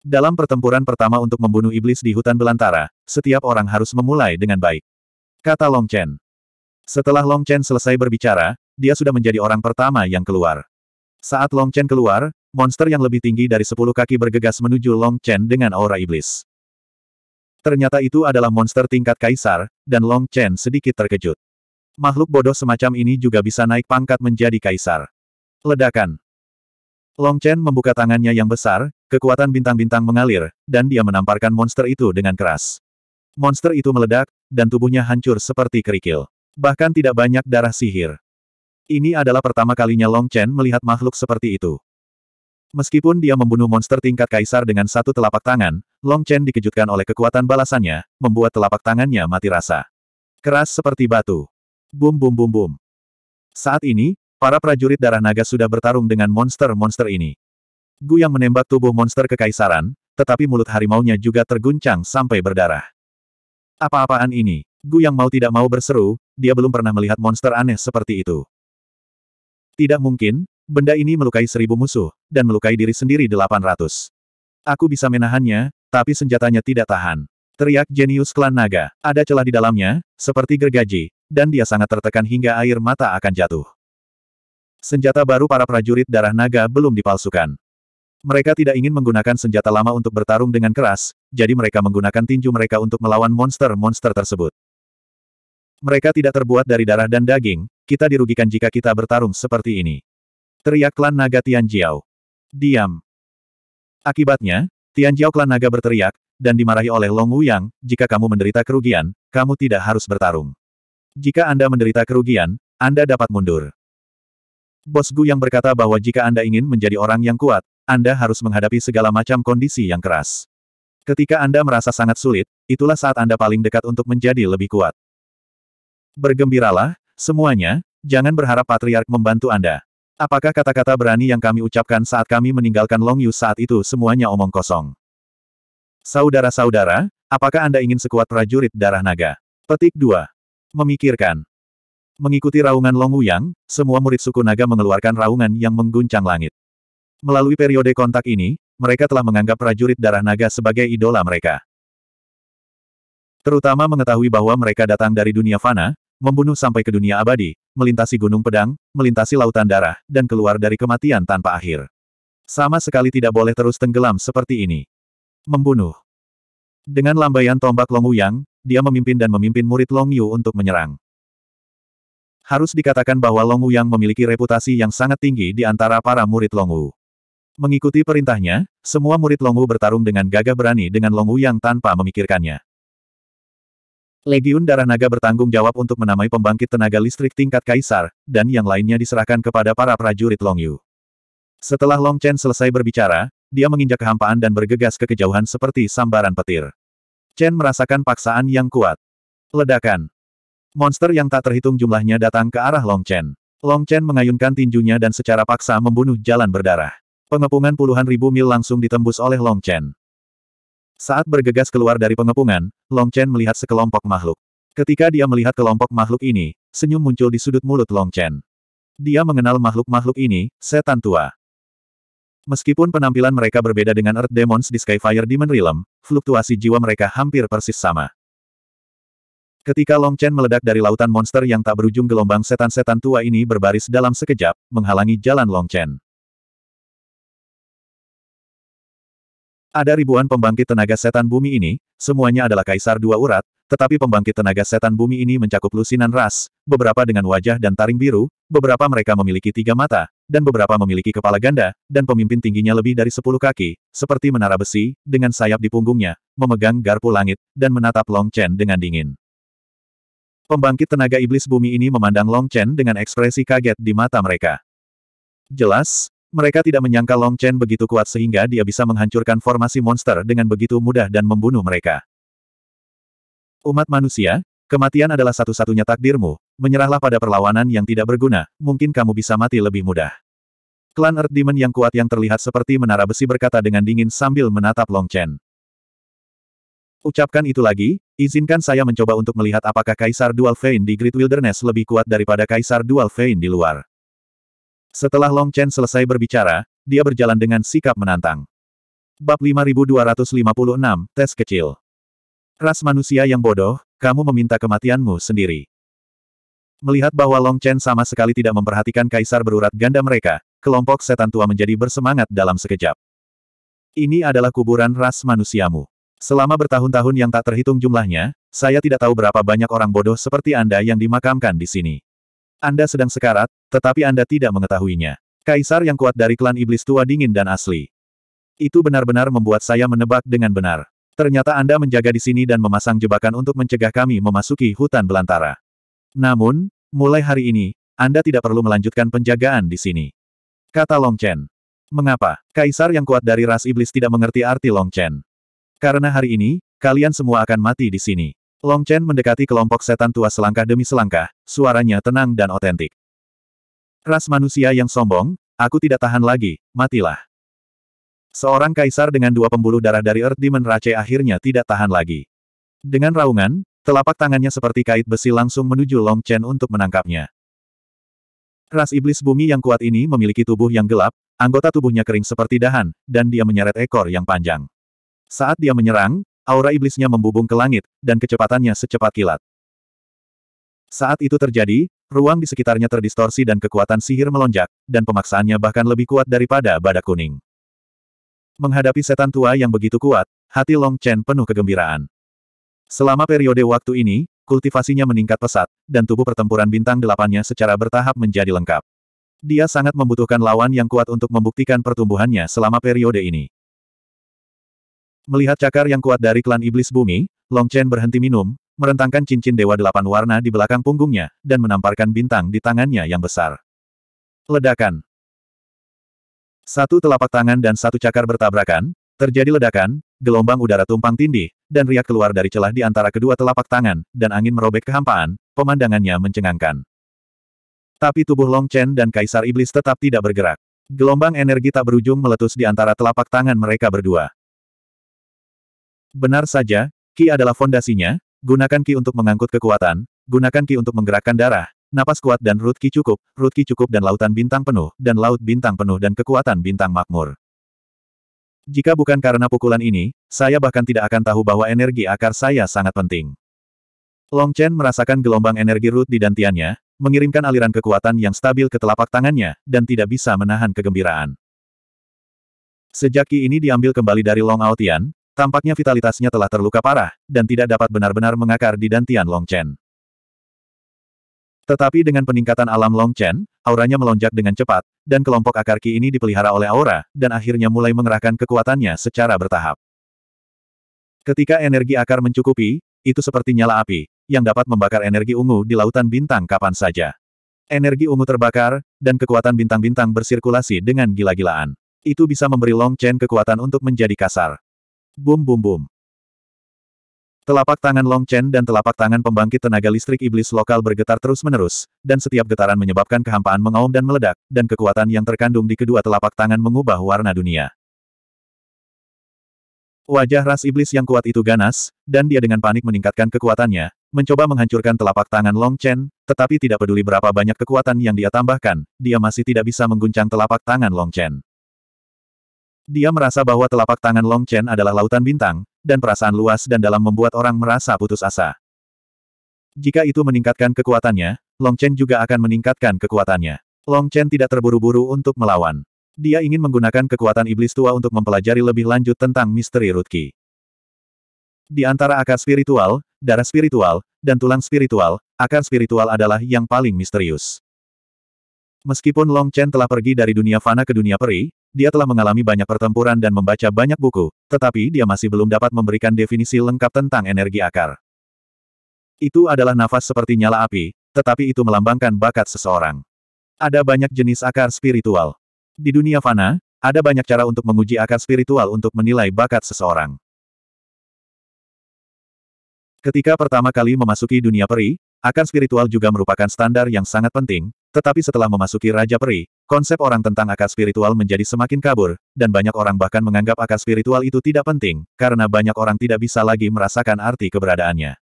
Dalam pertempuran pertama untuk membunuh iblis di hutan belantara, setiap orang harus memulai dengan baik. Kata Long Chen. Setelah Long Chen selesai berbicara, dia sudah menjadi orang pertama yang keluar. Saat Long Chen keluar, monster yang lebih tinggi dari sepuluh kaki bergegas menuju Long Chen dengan aura iblis. Ternyata itu adalah monster tingkat kaisar, dan Long Chen sedikit terkejut. Makhluk bodoh semacam ini juga bisa naik pangkat menjadi kaisar. Ledakan. Long Chen membuka tangannya yang besar, kekuatan bintang-bintang mengalir, dan dia menamparkan monster itu dengan keras. Monster itu meledak, dan tubuhnya hancur seperti kerikil. Bahkan tidak banyak darah sihir. Ini adalah pertama kalinya Long Chen melihat makhluk seperti itu. Meskipun dia membunuh monster tingkat kaisar dengan satu telapak tangan, Long Chen dikejutkan oleh kekuatan balasannya, membuat telapak tangannya mati rasa. Keras seperti batu. Bum bum bum bum. Saat ini, Para prajurit darah naga sudah bertarung dengan monster-monster ini. Gu yang menembak tubuh monster kekaisaran, tetapi mulut harimaunya juga terguncang sampai berdarah. Apa-apaan ini? Gu yang mau tidak mau berseru, dia belum pernah melihat monster aneh seperti itu. Tidak mungkin, benda ini melukai seribu musuh, dan melukai diri sendiri delapan ratus. Aku bisa menahannya, tapi senjatanya tidak tahan. Teriak jenius klan naga. Ada celah di dalamnya, seperti gergaji, dan dia sangat tertekan hingga air mata akan jatuh. Senjata baru para prajurit darah naga belum dipalsukan. Mereka tidak ingin menggunakan senjata lama untuk bertarung dengan keras, jadi mereka menggunakan tinju mereka untuk melawan monster-monster tersebut. Mereka tidak terbuat dari darah dan daging, kita dirugikan jika kita bertarung seperti ini. Teriak klan naga Tianjiao. Diam. Akibatnya, Tianjiao klan naga berteriak, dan dimarahi oleh Long Wu Yang. jika kamu menderita kerugian, kamu tidak harus bertarung. Jika Anda menderita kerugian, Anda dapat mundur. Bos Gu yang berkata bahwa jika Anda ingin menjadi orang yang kuat, Anda harus menghadapi segala macam kondisi yang keras. Ketika Anda merasa sangat sulit, itulah saat Anda paling dekat untuk menjadi lebih kuat. Bergembiralah, semuanya, jangan berharap Patriark membantu Anda. Apakah kata-kata berani yang kami ucapkan saat kami meninggalkan Long Yu saat itu semuanya omong kosong? Saudara-saudara, apakah Anda ingin sekuat prajurit darah naga? Petik 2. Memikirkan. Mengikuti raungan Long Wuyang, semua murid suku naga mengeluarkan raungan yang mengguncang langit. Melalui periode kontak ini, mereka telah menganggap prajurit darah naga sebagai idola mereka. Terutama mengetahui bahwa mereka datang dari dunia fana, membunuh sampai ke dunia abadi, melintasi gunung pedang, melintasi lautan darah, dan keluar dari kematian tanpa akhir. Sama sekali tidak boleh terus tenggelam seperti ini. Membunuh. Dengan lambaian tombak Long Wuyang, dia memimpin dan memimpin murid Long Yu untuk menyerang. Harus dikatakan bahwa Long Longu yang memiliki reputasi yang sangat tinggi di antara para murid Long Longu. Mengikuti perintahnya, semua murid Long Longu bertarung dengan gagah berani dengan Long Longu yang tanpa memikirkannya. Legiun Darah Naga bertanggung jawab untuk menamai pembangkit tenaga listrik tingkat kaisar, dan yang lainnya diserahkan kepada para prajurit Long Yu. Setelah Long Chen selesai berbicara, dia menginjak kehampaan dan bergegas ke kejauhan seperti sambaran petir. Chen merasakan paksaan yang kuat. Ledakan. Monster yang tak terhitung jumlahnya datang ke arah Long Chen. Long Chen mengayunkan tinjunya dan secara paksa membunuh jalan berdarah. Pengepungan puluhan ribu mil langsung ditembus oleh Long Chen. Saat bergegas keluar dari pengepungan, Long Chen melihat sekelompok makhluk. Ketika dia melihat kelompok makhluk ini, senyum muncul di sudut mulut Long Chen. Dia mengenal makhluk-makhluk ini, setan tua. Meskipun penampilan mereka berbeda dengan Earth Demons di Skyfire Demon Realm, fluktuasi jiwa mereka hampir persis sama. Ketika Long Chen meledak dari lautan monster yang tak berujung gelombang setan-setan tua ini berbaris dalam sekejap, menghalangi jalan Long Chen. Ada ribuan pembangkit tenaga setan bumi ini, semuanya adalah kaisar dua urat, tetapi pembangkit tenaga setan bumi ini mencakup lusinan ras, beberapa dengan wajah dan taring biru, beberapa mereka memiliki tiga mata, dan beberapa memiliki kepala ganda, dan pemimpin tingginya lebih dari sepuluh kaki, seperti menara besi, dengan sayap di punggungnya, memegang garpu langit, dan menatap Long Chen dengan dingin. Pembangkit tenaga iblis bumi ini memandang Long Chen dengan ekspresi kaget di mata mereka. Jelas, mereka tidak menyangka Long Chen begitu kuat sehingga dia bisa menghancurkan formasi monster dengan begitu mudah dan membunuh mereka. Umat manusia, kematian adalah satu-satunya takdirmu, menyerahlah pada perlawanan yang tidak berguna, mungkin kamu bisa mati lebih mudah. Klan Earth Demon yang kuat yang terlihat seperti menara besi berkata dengan dingin sambil menatap Long Chen. Ucapkan itu lagi, izinkan saya mencoba untuk melihat apakah Kaisar Dual Vein di Great Wilderness lebih kuat daripada Kaisar Dual Vein di luar. Setelah Long Chen selesai berbicara, dia berjalan dengan sikap menantang. Bab 5256, Tes Kecil Ras manusia yang bodoh, kamu meminta kematianmu sendiri. Melihat bahwa Long Chen sama sekali tidak memperhatikan kaisar berurat ganda mereka, kelompok setan tua menjadi bersemangat dalam sekejap. Ini adalah kuburan ras manusiamu. Selama bertahun-tahun yang tak terhitung jumlahnya, saya tidak tahu berapa banyak orang bodoh seperti Anda yang dimakamkan di sini. Anda sedang sekarat, tetapi Anda tidak mengetahuinya. Kaisar yang kuat dari klan iblis tua dingin dan asli. Itu benar-benar membuat saya menebak dengan benar. Ternyata Anda menjaga di sini dan memasang jebakan untuk mencegah kami memasuki hutan belantara. Namun, mulai hari ini, Anda tidak perlu melanjutkan penjagaan di sini. Kata Long Chen. Mengapa? Kaisar yang kuat dari ras iblis tidak mengerti arti Long Chen. Karena hari ini, kalian semua akan mati di sini. Long Chen mendekati kelompok setan tua selangkah demi selangkah, suaranya tenang dan otentik. Ras manusia yang sombong, aku tidak tahan lagi, matilah. Seorang kaisar dengan dua pembuluh darah dari Earth Demon Rache akhirnya tidak tahan lagi. Dengan raungan, telapak tangannya seperti kait besi langsung menuju Long Chen untuk menangkapnya. Ras iblis bumi yang kuat ini memiliki tubuh yang gelap, anggota tubuhnya kering seperti dahan, dan dia menyeret ekor yang panjang. Saat dia menyerang, aura iblisnya membubung ke langit, dan kecepatannya secepat kilat. Saat itu terjadi, ruang di sekitarnya terdistorsi dan kekuatan sihir melonjak, dan pemaksaannya bahkan lebih kuat daripada badak kuning. Menghadapi setan tua yang begitu kuat, hati Long Chen penuh kegembiraan. Selama periode waktu ini, kultivasinya meningkat pesat, dan tubuh pertempuran bintang delapannya secara bertahap menjadi lengkap. Dia sangat membutuhkan lawan yang kuat untuk membuktikan pertumbuhannya selama periode ini. Melihat cakar yang kuat dari klan iblis bumi, Long Chen berhenti minum, merentangkan cincin dewa delapan warna di belakang punggungnya, dan menamparkan bintang di tangannya yang besar. Ledakan Satu telapak tangan dan satu cakar bertabrakan, terjadi ledakan, gelombang udara tumpang tindih, dan riak keluar dari celah di antara kedua telapak tangan, dan angin merobek kehampaan, pemandangannya mencengangkan. Tapi tubuh Long Chen dan Kaisar Iblis tetap tidak bergerak. Gelombang energi tak berujung meletus di antara telapak tangan mereka berdua. Benar saja, Ki adalah fondasinya, gunakan Ki untuk mengangkut kekuatan, gunakan Ki untuk menggerakkan darah, napas kuat dan root Ki cukup, root Ki cukup dan lautan bintang penuh, dan laut bintang penuh dan kekuatan bintang makmur. Jika bukan karena pukulan ini, saya bahkan tidak akan tahu bahwa energi akar saya sangat penting. Long Chen merasakan gelombang energi root di dantiannya, mengirimkan aliran kekuatan yang stabil ke telapak tangannya, dan tidak bisa menahan kegembiraan. Sejak Ki ini diambil kembali dari Long Aotian, Tampaknya vitalitasnya telah terluka parah, dan tidak dapat benar-benar mengakar di Dantian Long Chen. Tetapi dengan peningkatan alam Long Chen, auranya melonjak dengan cepat, dan kelompok akar Ki ini dipelihara oleh aura, dan akhirnya mulai mengerahkan kekuatannya secara bertahap. Ketika energi akar mencukupi, itu seperti nyala api, yang dapat membakar energi ungu di lautan bintang kapan saja. Energi ungu terbakar, dan kekuatan bintang-bintang bersirkulasi dengan gila-gilaan. Itu bisa memberi Long Chen kekuatan untuk menjadi kasar. Bum bum bum. Telapak tangan Long Chen dan telapak tangan pembangkit tenaga listrik iblis lokal bergetar terus-menerus, dan setiap getaran menyebabkan kehampaan mengaum dan meledak, dan kekuatan yang terkandung di kedua telapak tangan mengubah warna dunia. Wajah ras iblis yang kuat itu ganas, dan dia dengan panik meningkatkan kekuatannya, mencoba menghancurkan telapak tangan Long Chen, tetapi tidak peduli berapa banyak kekuatan yang dia tambahkan, dia masih tidak bisa mengguncang telapak tangan Long Chen. Dia merasa bahwa telapak tangan Long Chen adalah lautan bintang, dan perasaan luas dan dalam membuat orang merasa putus asa. Jika itu meningkatkan kekuatannya, Long Chen juga akan meningkatkan kekuatannya. Long Chen tidak terburu-buru untuk melawan. Dia ingin menggunakan kekuatan iblis tua untuk mempelajari lebih lanjut tentang misteri Rutki. Di antara akar spiritual, darah spiritual, dan tulang spiritual, akar spiritual adalah yang paling misterius. Meskipun Long Chen telah pergi dari dunia fana ke dunia peri, dia telah mengalami banyak pertempuran dan membaca banyak buku, tetapi dia masih belum dapat memberikan definisi lengkap tentang energi akar. Itu adalah nafas seperti nyala api, tetapi itu melambangkan bakat seseorang. Ada banyak jenis akar spiritual. Di dunia fana, ada banyak cara untuk menguji akar spiritual untuk menilai bakat seseorang. Ketika pertama kali memasuki dunia peri, akar spiritual juga merupakan standar yang sangat penting, tetapi setelah memasuki Raja Peri, konsep orang tentang akar spiritual menjadi semakin kabur, dan banyak orang bahkan menganggap akar spiritual itu tidak penting, karena banyak orang tidak bisa lagi merasakan arti keberadaannya.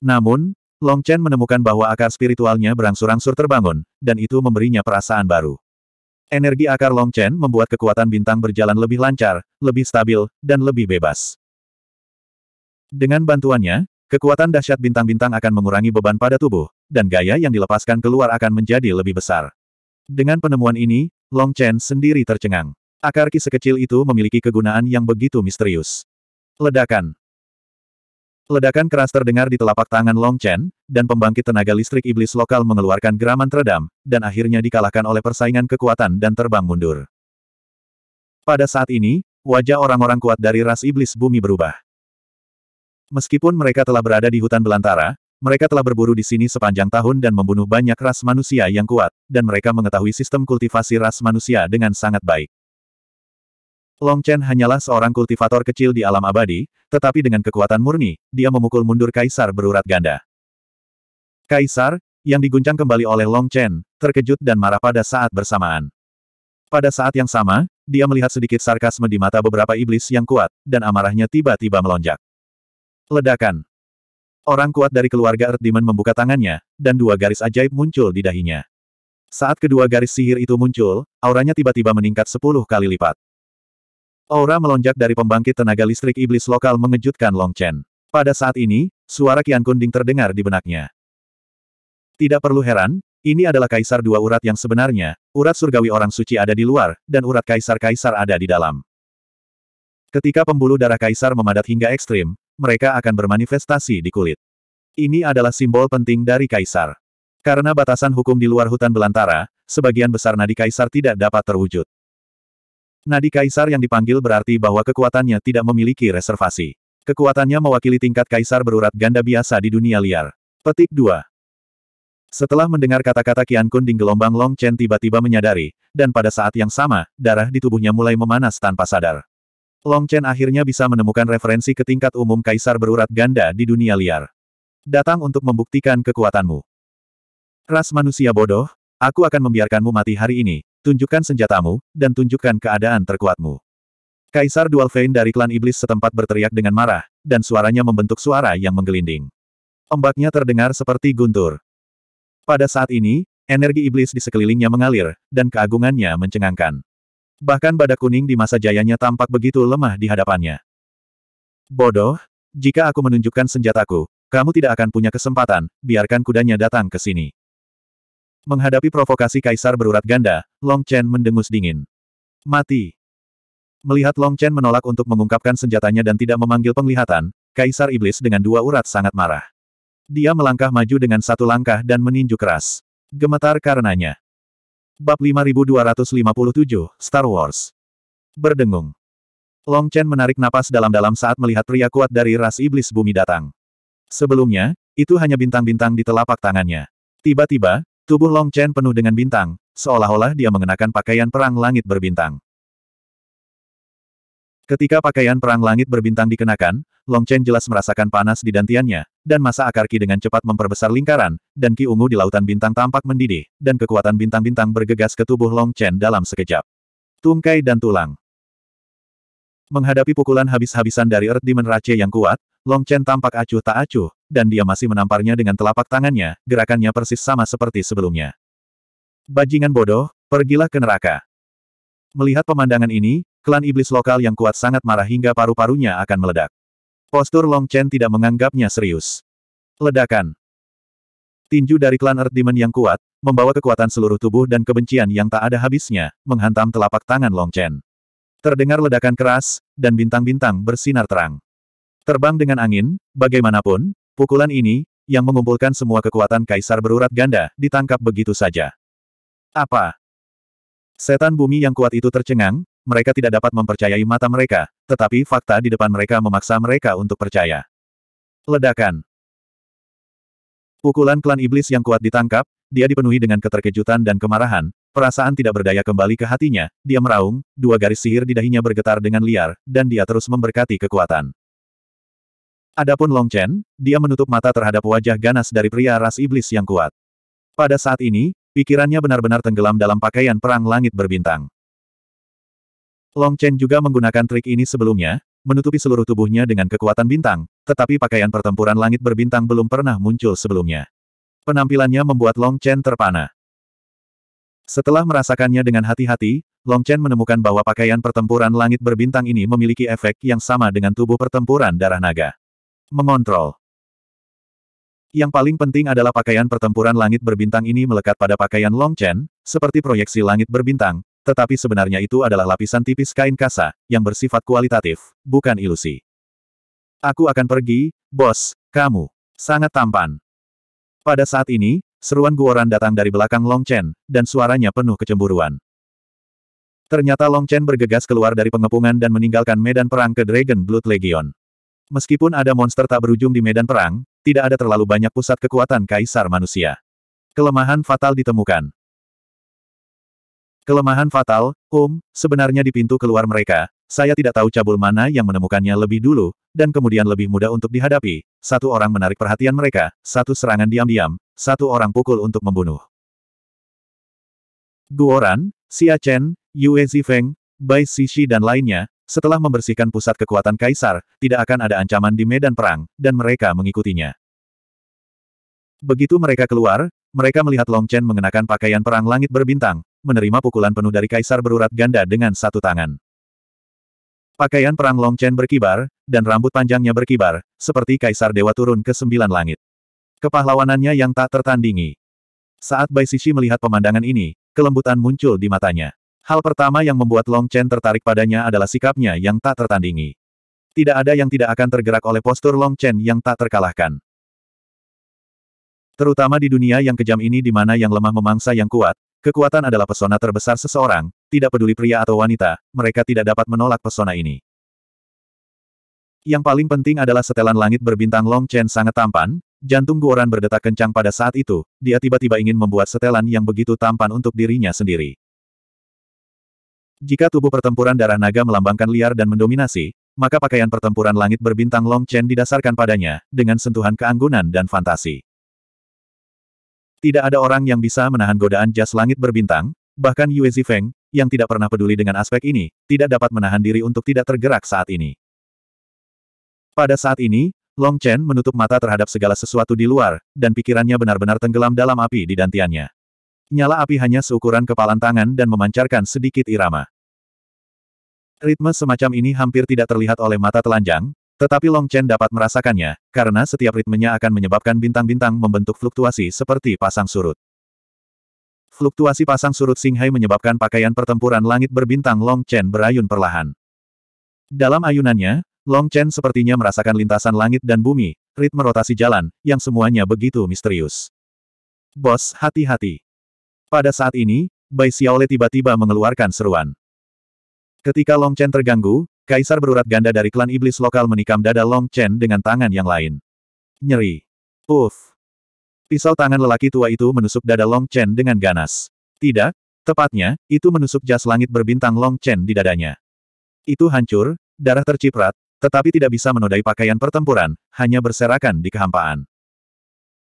Namun, Long Chen menemukan bahwa akar spiritualnya berangsur-angsur terbangun, dan itu memberinya perasaan baru. Energi akar Long Chen membuat kekuatan bintang berjalan lebih lancar, lebih stabil, dan lebih bebas. Dengan bantuannya, kekuatan dahsyat bintang-bintang akan mengurangi beban pada tubuh, dan gaya yang dilepaskan keluar akan menjadi lebih besar. Dengan penemuan ini, Long Chen sendiri tercengang. Akar ki sekecil itu memiliki kegunaan yang begitu misterius. Ledakan Ledakan keras terdengar di telapak tangan Long Chen, dan pembangkit tenaga listrik iblis lokal mengeluarkan geraman teredam, dan akhirnya dikalahkan oleh persaingan kekuatan dan terbang mundur. Pada saat ini, wajah orang-orang kuat dari ras iblis bumi berubah. Meskipun mereka telah berada di hutan belantara, mereka telah berburu di sini sepanjang tahun dan membunuh banyak ras manusia yang kuat, dan mereka mengetahui sistem kultivasi ras manusia dengan sangat baik. Long Chen hanyalah seorang kultivator kecil di alam abadi, tetapi dengan kekuatan murni, dia memukul mundur kaisar berurat ganda. Kaisar, yang diguncang kembali oleh Long Chen, terkejut dan marah pada saat bersamaan. Pada saat yang sama, dia melihat sedikit sarkasme di mata beberapa iblis yang kuat, dan amarahnya tiba-tiba melonjak. Ledakan. Orang kuat dari keluarga Earth Demon membuka tangannya, dan dua garis ajaib muncul di dahinya. Saat kedua garis sihir itu muncul, auranya tiba-tiba meningkat sepuluh kali lipat. Aura melonjak dari pembangkit tenaga listrik iblis lokal mengejutkan Long Chen. Pada saat ini, suara Kian Kunding terdengar di benaknya. Tidak perlu heran, ini adalah kaisar dua urat yang sebenarnya, urat surgawi orang suci ada di luar, dan urat kaisar-kaisar ada di dalam. Ketika pembuluh darah kaisar memadat hingga ekstrim, mereka akan bermanifestasi di kulit. Ini adalah simbol penting dari kaisar. Karena batasan hukum di luar hutan belantara, sebagian besar nadi kaisar tidak dapat terwujud. Nadi kaisar yang dipanggil berarti bahwa kekuatannya tidak memiliki reservasi. Kekuatannya mewakili tingkat kaisar berurat ganda biasa di dunia liar. Petik 2. Setelah mendengar kata-kata Kian Kun di gelombang Long Chen tiba-tiba menyadari, dan pada saat yang sama, darah di tubuhnya mulai memanas tanpa sadar. Long Chen akhirnya bisa menemukan referensi ke tingkat umum kaisar berurat ganda di dunia liar. Datang untuk membuktikan kekuatanmu. Ras manusia bodoh, aku akan membiarkanmu mati hari ini, tunjukkan senjatamu, dan tunjukkan keadaan terkuatmu. Kaisar Dual Vein dari klan iblis setempat berteriak dengan marah, dan suaranya membentuk suara yang menggelinding. Ombaknya terdengar seperti guntur. Pada saat ini, energi iblis di sekelilingnya mengalir, dan keagungannya mencengangkan. Bahkan badak kuning di masa jayanya tampak begitu lemah di hadapannya. Bodoh, jika aku menunjukkan senjataku, kamu tidak akan punya kesempatan, biarkan kudanya datang ke sini. Menghadapi provokasi kaisar berurat ganda, Long Chen mendengus dingin. Mati. Melihat Long Chen menolak untuk mengungkapkan senjatanya dan tidak memanggil penglihatan, Kaisar Iblis dengan dua urat sangat marah. Dia melangkah maju dengan satu langkah dan meninju keras. Gemetar karenanya. Bab 5257, Star Wars. Berdengung. Long Chen menarik napas dalam-dalam saat melihat pria kuat dari ras iblis bumi datang. Sebelumnya, itu hanya bintang-bintang di telapak tangannya. Tiba-tiba, tubuh Long Chen penuh dengan bintang, seolah-olah dia mengenakan pakaian perang langit berbintang. Ketika pakaian perang langit berbintang dikenakan, Long Chen jelas merasakan panas di dantiannya, dan masa akar Ki dengan cepat memperbesar lingkaran, dan Ki ungu di lautan bintang tampak mendidih, dan kekuatan bintang-bintang bergegas ke tubuh Long Chen dalam sekejap. Tungkai dan tulang Menghadapi pukulan habis-habisan dari Earth Demon Rache yang kuat, Long Chen tampak acuh tak acuh, dan dia masih menamparnya dengan telapak tangannya, gerakannya persis sama seperti sebelumnya. Bajingan bodoh, pergilah ke neraka. Melihat pemandangan ini, klan iblis lokal yang kuat sangat marah hingga paru-parunya akan meledak. Postur Long Chen tidak menganggapnya serius. Ledakan. Tinju dari klan Earth Demon yang kuat, membawa kekuatan seluruh tubuh dan kebencian yang tak ada habisnya, menghantam telapak tangan Long Chen. Terdengar ledakan keras, dan bintang-bintang bersinar terang. Terbang dengan angin, bagaimanapun, pukulan ini, yang mengumpulkan semua kekuatan kaisar berurat ganda, ditangkap begitu saja. Apa? Setan bumi yang kuat itu tercengang, mereka tidak dapat mempercayai mata mereka, tetapi fakta di depan mereka memaksa mereka untuk percaya. Ledakan. Pukulan klan iblis yang kuat ditangkap, dia dipenuhi dengan keterkejutan dan kemarahan, perasaan tidak berdaya kembali ke hatinya, dia meraung, dua garis sihir di dahinya bergetar dengan liar, dan dia terus memberkati kekuatan. Adapun Long Chen, dia menutup mata terhadap wajah ganas dari pria ras iblis yang kuat. Pada saat ini, pikirannya benar-benar tenggelam dalam pakaian perang langit berbintang. Long Chen juga menggunakan trik ini sebelumnya, menutupi seluruh tubuhnya dengan kekuatan bintang, tetapi pakaian pertempuran langit berbintang belum pernah muncul sebelumnya. Penampilannya membuat Long Chen terpana. Setelah merasakannya dengan hati-hati, Long Chen menemukan bahwa pakaian pertempuran langit berbintang ini memiliki efek yang sama dengan tubuh pertempuran darah naga. Mengontrol. Yang paling penting adalah pakaian pertempuran langit berbintang ini melekat pada pakaian Long Chen, seperti proyeksi langit berbintang, tetapi sebenarnya itu adalah lapisan tipis kain kasa, yang bersifat kualitatif, bukan ilusi. Aku akan pergi, bos, kamu. Sangat tampan. Pada saat ini, seruan Guoran datang dari belakang Long Chen, dan suaranya penuh kecemburuan. Ternyata Long Chen bergegas keluar dari pengepungan dan meninggalkan medan perang ke Dragon Blood Legion. Meskipun ada monster tak berujung di medan perang, tidak ada terlalu banyak pusat kekuatan kaisar manusia. Kelemahan fatal ditemukan. Kelemahan fatal, Om, sebenarnya di pintu keluar mereka, saya tidak tahu cabul mana yang menemukannya lebih dulu, dan kemudian lebih mudah untuk dihadapi. Satu orang menarik perhatian mereka, satu serangan diam-diam, satu orang pukul untuk membunuh. Guoran, Xia Chen, Yue Zifeng, Bai Xixi dan lainnya, setelah membersihkan pusat kekuatan kaisar, tidak akan ada ancaman di medan perang, dan mereka mengikutinya. Begitu mereka keluar, mereka melihat Long Chen mengenakan pakaian perang langit berbintang, menerima pukulan penuh dari kaisar berurat ganda dengan satu tangan. Pakaian perang Long Chen berkibar, dan rambut panjangnya berkibar, seperti kaisar dewa turun ke sembilan langit. Kepahlawanannya yang tak tertandingi. Saat Bai Sisi melihat pemandangan ini, kelembutan muncul di matanya. Hal pertama yang membuat Long Chen tertarik padanya adalah sikapnya yang tak tertandingi. Tidak ada yang tidak akan tergerak oleh postur Long Chen yang tak terkalahkan. Terutama di dunia yang kejam ini di mana yang lemah memangsa yang kuat, Kekuatan adalah pesona terbesar seseorang, tidak peduli pria atau wanita, mereka tidak dapat menolak pesona ini. Yang paling penting adalah setelan langit berbintang Long Chen sangat tampan, jantung Guoran berdetak kencang pada saat itu, dia tiba-tiba ingin membuat setelan yang begitu tampan untuk dirinya sendiri. Jika tubuh pertempuran darah naga melambangkan liar dan mendominasi, maka pakaian pertempuran langit berbintang Long Chen didasarkan padanya, dengan sentuhan keanggunan dan fantasi. Tidak ada orang yang bisa menahan godaan jas langit berbintang, bahkan Yue Zifeng, yang tidak pernah peduli dengan aspek ini, tidak dapat menahan diri untuk tidak tergerak saat ini. Pada saat ini, Long Chen menutup mata terhadap segala sesuatu di luar, dan pikirannya benar-benar tenggelam dalam api di dantiannya. Nyala api hanya seukuran kepalan tangan dan memancarkan sedikit irama. Ritme semacam ini hampir tidak terlihat oleh mata telanjang, tetapi Long Chen dapat merasakannya, karena setiap ritmenya akan menyebabkan bintang-bintang membentuk fluktuasi seperti pasang surut. Fluktuasi pasang surut Singhai menyebabkan pakaian pertempuran langit berbintang Long Chen berayun perlahan. Dalam ayunannya, Long Chen sepertinya merasakan lintasan langit dan bumi, ritme rotasi jalan, yang semuanya begitu misterius. Bos, hati-hati. Pada saat ini, Bai Xiaole tiba-tiba mengeluarkan seruan. Ketika Long Chen terganggu, kaisar berurat ganda dari klan iblis lokal menikam dada Long Chen dengan tangan yang lain. Nyeri. Uff. Pisau tangan lelaki tua itu menusuk dada Long Chen dengan ganas. Tidak, tepatnya, itu menusuk jas langit berbintang Long Chen di dadanya. Itu hancur, darah terciprat, tetapi tidak bisa menodai pakaian pertempuran, hanya berserakan di kehampaan.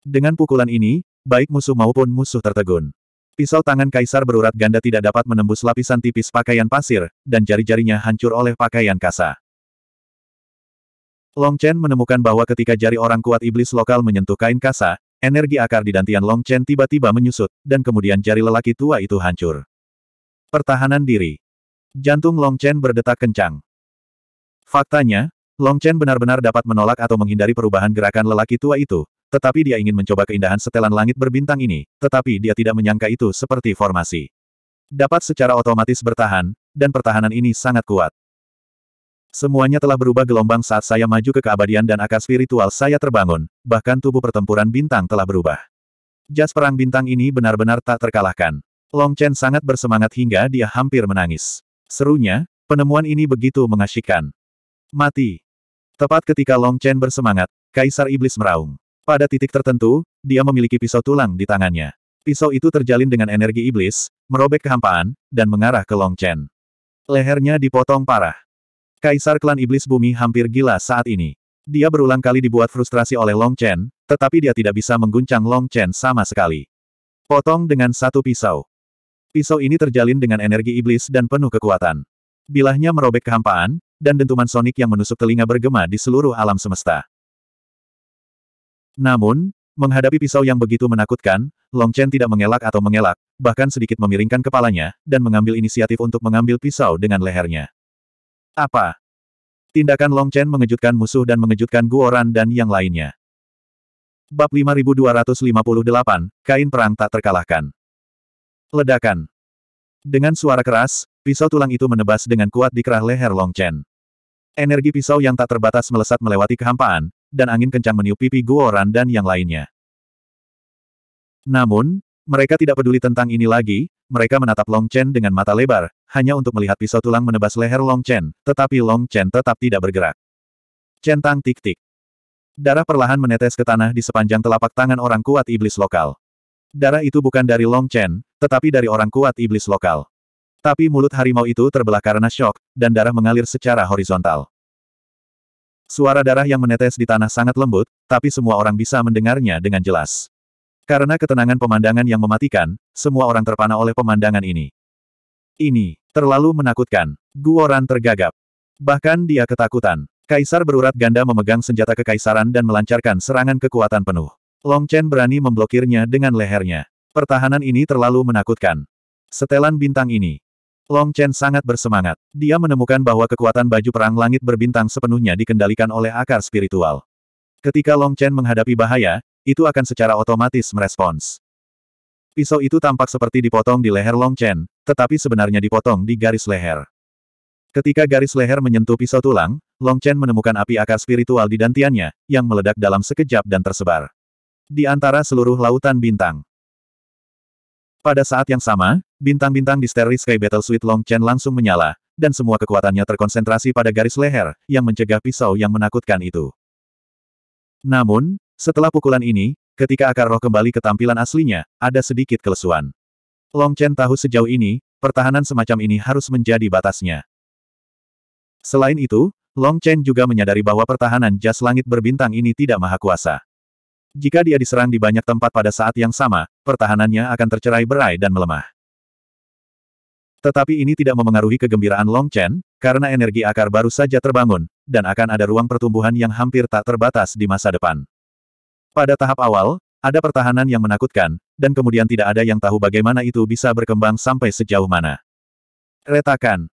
Dengan pukulan ini, baik musuh maupun musuh tertegun. Pisau tangan kaisar berurat ganda tidak dapat menembus lapisan tipis pakaian pasir, dan jari-jarinya hancur oleh pakaian kasa. Long Chen menemukan bahwa ketika jari orang kuat iblis lokal menyentuh kain kasa, energi akar di dantian Long Chen tiba-tiba menyusut, dan kemudian jari lelaki tua itu hancur. Pertahanan diri. Jantung Long Chen berdetak kencang. Faktanya, Long Chen benar-benar dapat menolak atau menghindari perubahan gerakan lelaki tua itu, tetapi dia ingin mencoba keindahan setelan langit berbintang ini, tetapi dia tidak menyangka itu seperti formasi. Dapat secara otomatis bertahan, dan pertahanan ini sangat kuat. Semuanya telah berubah gelombang saat saya maju ke keabadian dan akar spiritual saya terbangun, bahkan tubuh pertempuran bintang telah berubah. Jas perang bintang ini benar-benar tak terkalahkan. Long Chen sangat bersemangat hingga dia hampir menangis. Serunya, penemuan ini begitu mengasyikkan. Mati. Tepat ketika Long Chen bersemangat, Kaisar Iblis meraung. Pada titik tertentu, dia memiliki pisau tulang di tangannya. Pisau itu terjalin dengan energi iblis, merobek kehampaan, dan mengarah ke Long Chen. Lehernya dipotong parah. Kaisar klan iblis bumi hampir gila saat ini. Dia berulang kali dibuat frustrasi oleh Long Chen, tetapi dia tidak bisa mengguncang Long Chen sama sekali. Potong dengan satu pisau. Pisau ini terjalin dengan energi iblis dan penuh kekuatan. Bilahnya merobek kehampaan, dan dentuman sonik yang menusuk telinga bergema di seluruh alam semesta. Namun, menghadapi pisau yang begitu menakutkan, Long Chen tidak mengelak atau mengelak, bahkan sedikit memiringkan kepalanya, dan mengambil inisiatif untuk mengambil pisau dengan lehernya. Apa? Tindakan Long Chen mengejutkan musuh dan mengejutkan Guoran dan yang lainnya. Bab 5258, Kain Perang Tak Terkalahkan. Ledakan. Dengan suara keras, pisau tulang itu menebas dengan kuat di kerah leher Long Chen. Energi pisau yang tak terbatas melesat melewati kehampaan, dan angin kencang meniup pipi Guoran dan yang lainnya. Namun, mereka tidak peduli tentang ini lagi, mereka menatap Long Chen dengan mata lebar, hanya untuk melihat pisau tulang menebas leher Long Chen, tetapi Long Chen tetap tidak bergerak. Centang tik-tik. Darah perlahan menetes ke tanah di sepanjang telapak tangan orang kuat iblis lokal. Darah itu bukan dari Long Chen, tetapi dari orang kuat iblis lokal. Tapi mulut harimau itu terbelah karena shock, dan darah mengalir secara horizontal. Suara darah yang menetes di tanah sangat lembut, tapi semua orang bisa mendengarnya dengan jelas. Karena ketenangan pemandangan yang mematikan, semua orang terpana oleh pemandangan ini. Ini, terlalu menakutkan. Guoran tergagap. Bahkan dia ketakutan. Kaisar berurat ganda memegang senjata kekaisaran dan melancarkan serangan kekuatan penuh. Long Chen berani memblokirnya dengan lehernya. Pertahanan ini terlalu menakutkan. Setelan bintang ini, Long Chen sangat bersemangat. Dia menemukan bahwa kekuatan baju perang langit berbintang sepenuhnya dikendalikan oleh akar spiritual. Ketika Long Chen menghadapi bahaya, itu akan secara otomatis merespons. Pisau itu tampak seperti dipotong di leher Long Chen, tetapi sebenarnya dipotong di garis leher. Ketika garis leher menyentuh pisau tulang, Long Chen menemukan api akar spiritual di dantiannya, yang meledak dalam sekejap dan tersebar. Di antara seluruh lautan bintang, pada saat yang sama, bintang-bintang di Starry Sky Battle Suite Long Chen langsung menyala, dan semua kekuatannya terkonsentrasi pada garis leher, yang mencegah pisau yang menakutkan itu. Namun, setelah pukulan ini, ketika akar roh kembali ke tampilan aslinya, ada sedikit kelesuan. Long Chen tahu sejauh ini, pertahanan semacam ini harus menjadi batasnya. Selain itu, Long Chen juga menyadari bahwa pertahanan jas langit berbintang ini tidak maha kuasa. Jika dia diserang di banyak tempat pada saat yang sama, pertahanannya akan tercerai berai dan melemah. Tetapi ini tidak memengaruhi kegembiraan Long Chen, karena energi akar baru saja terbangun, dan akan ada ruang pertumbuhan yang hampir tak terbatas di masa depan. Pada tahap awal, ada pertahanan yang menakutkan, dan kemudian tidak ada yang tahu bagaimana itu bisa berkembang sampai sejauh mana. Retakan.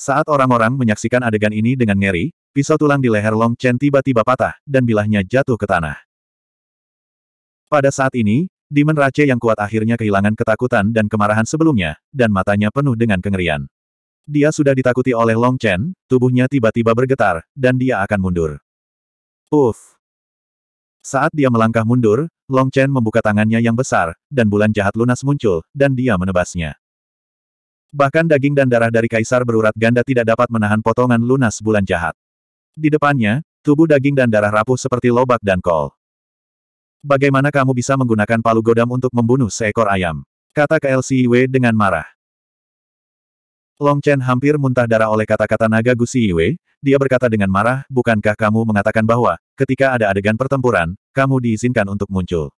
Saat orang-orang menyaksikan adegan ini dengan ngeri, pisau tulang di leher Long Chen tiba-tiba patah, dan bilahnya jatuh ke tanah. Pada saat ini, Demon Raja yang kuat akhirnya kehilangan ketakutan dan kemarahan sebelumnya, dan matanya penuh dengan kengerian. Dia sudah ditakuti oleh Long Chen, tubuhnya tiba-tiba bergetar, dan dia akan mundur. Uff! Saat dia melangkah mundur, Long Chen membuka tangannya yang besar, dan bulan jahat lunas muncul, dan dia menebasnya. Bahkan daging dan darah dari kaisar berurat ganda tidak dapat menahan potongan lunas bulan jahat. Di depannya, tubuh daging dan darah rapuh seperti lobak dan kol. Bagaimana kamu bisa menggunakan palu godam untuk membunuh seekor ayam? Kata KLCIW dengan marah. Long Chen hampir muntah darah oleh kata-kata naga Gusi Iwe, dia berkata dengan marah, bukankah kamu mengatakan bahwa, ketika ada adegan pertempuran, kamu diizinkan untuk muncul.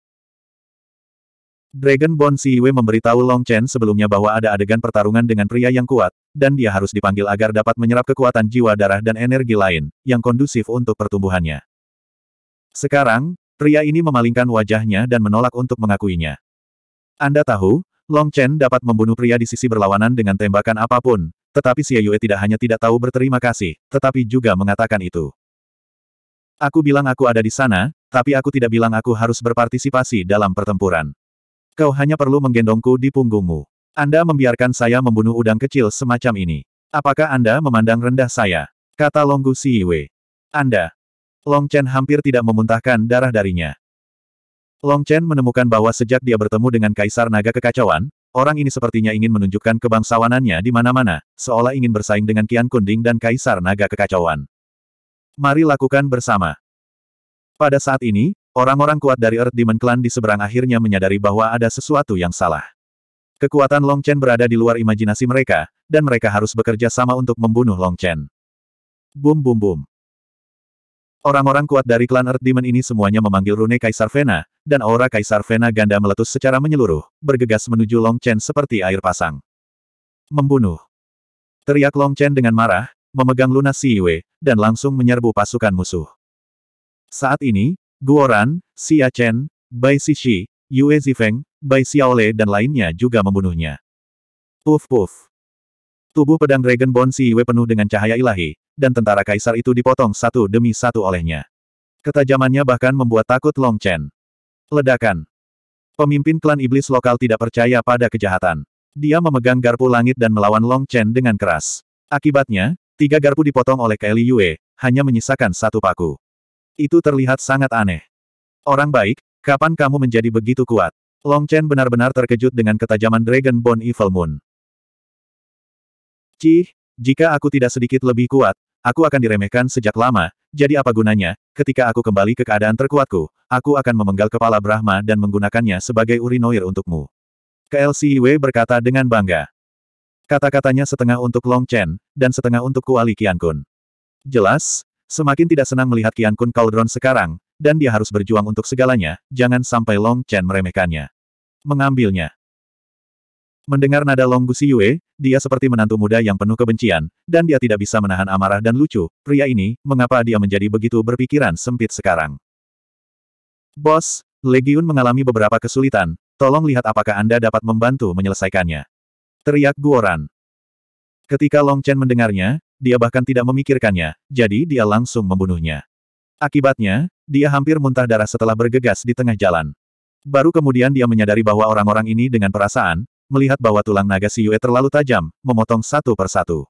Dragon Bone Si memberitahu Long Chen sebelumnya bahwa ada adegan pertarungan dengan pria yang kuat, dan dia harus dipanggil agar dapat menyerap kekuatan jiwa darah dan energi lain, yang kondusif untuk pertumbuhannya. Sekarang, Pria ini memalingkan wajahnya dan menolak untuk mengakuinya. Anda tahu, Long Chen dapat membunuh pria di sisi berlawanan dengan tembakan apapun, tetapi Xie Yue tidak hanya tidak tahu berterima kasih, tetapi juga mengatakan itu. Aku bilang aku ada di sana, tapi aku tidak bilang aku harus berpartisipasi dalam pertempuran. Kau hanya perlu menggendongku di punggungmu. Anda membiarkan saya membunuh udang kecil semacam ini. Apakah Anda memandang rendah saya? Kata Longgu Siwe. Anda, Long Chen hampir tidak memuntahkan darah darinya. Long Chen menemukan bahwa sejak dia bertemu dengan Kaisar Naga Kekacauan, orang ini sepertinya ingin menunjukkan kebangsawanannya di mana-mana, seolah ingin bersaing dengan Kian Kunding dan Kaisar Naga Kekacauan. Mari lakukan bersama. Pada saat ini, orang-orang kuat dari Earth Demon Clan di seberang akhirnya menyadari bahwa ada sesuatu yang salah. Kekuatan Long Chen berada di luar imajinasi mereka, dan mereka harus bekerja sama untuk membunuh Long Chen. Bum bum bum. Orang-orang kuat dari klan Earth Demon ini semuanya memanggil rune Kaisar Vena, dan aura Kaisar Vena ganda meletus secara menyeluruh, bergegas menuju Long Chen seperti air pasang. Membunuh. Teriak Long Chen dengan marah, memegang lunas Si Yue, dan langsung menyerbu pasukan musuh. Saat ini, Guoran, Xia Chen, Bai Shi, Yue Zifeng, Bai Xiaole dan lainnya juga membunuhnya. Puf puf. Tubuh pedang Dragon Bone Si Yue penuh dengan cahaya ilahi, dan tentara kaisar itu dipotong satu demi satu olehnya. Ketajamannya bahkan membuat takut Long Chen. Ledakan. Pemimpin klan iblis lokal tidak percaya pada kejahatan. Dia memegang garpu langit dan melawan Long Chen dengan keras. Akibatnya, tiga garpu dipotong oleh Kelly Yue, hanya menyisakan satu paku. Itu terlihat sangat aneh. Orang baik, kapan kamu menjadi begitu kuat? Long Chen benar-benar terkejut dengan ketajaman Dragon Bone Evil Moon. Cih, jika aku tidak sedikit lebih kuat, aku akan diremehkan sejak lama, jadi apa gunanya, ketika aku kembali ke keadaan terkuatku, aku akan memenggal kepala Brahma dan menggunakannya sebagai urinoir untukmu. KLCW berkata dengan bangga. Kata-katanya setengah untuk Long Chen, dan setengah untuk Kuali Kian Kun. Jelas, semakin tidak senang melihat Kian Kun Cauldron sekarang, dan dia harus berjuang untuk segalanya, jangan sampai Long Chen meremehkannya. Mengambilnya. Mendengar nada Long Gu Yue, dia seperti menantu muda yang penuh kebencian, dan dia tidak bisa menahan amarah dan lucu. Pria ini, mengapa dia menjadi begitu berpikiran sempit sekarang? Bos, Legiun mengalami beberapa kesulitan, tolong lihat apakah Anda dapat membantu menyelesaikannya. Teriak Guoran. Ketika Long Chen mendengarnya, dia bahkan tidak memikirkannya, jadi dia langsung membunuhnya. Akibatnya, dia hampir muntah darah setelah bergegas di tengah jalan. Baru kemudian dia menyadari bahwa orang-orang ini dengan perasaan, melihat bahwa tulang naga Si Yue terlalu tajam, memotong satu persatu.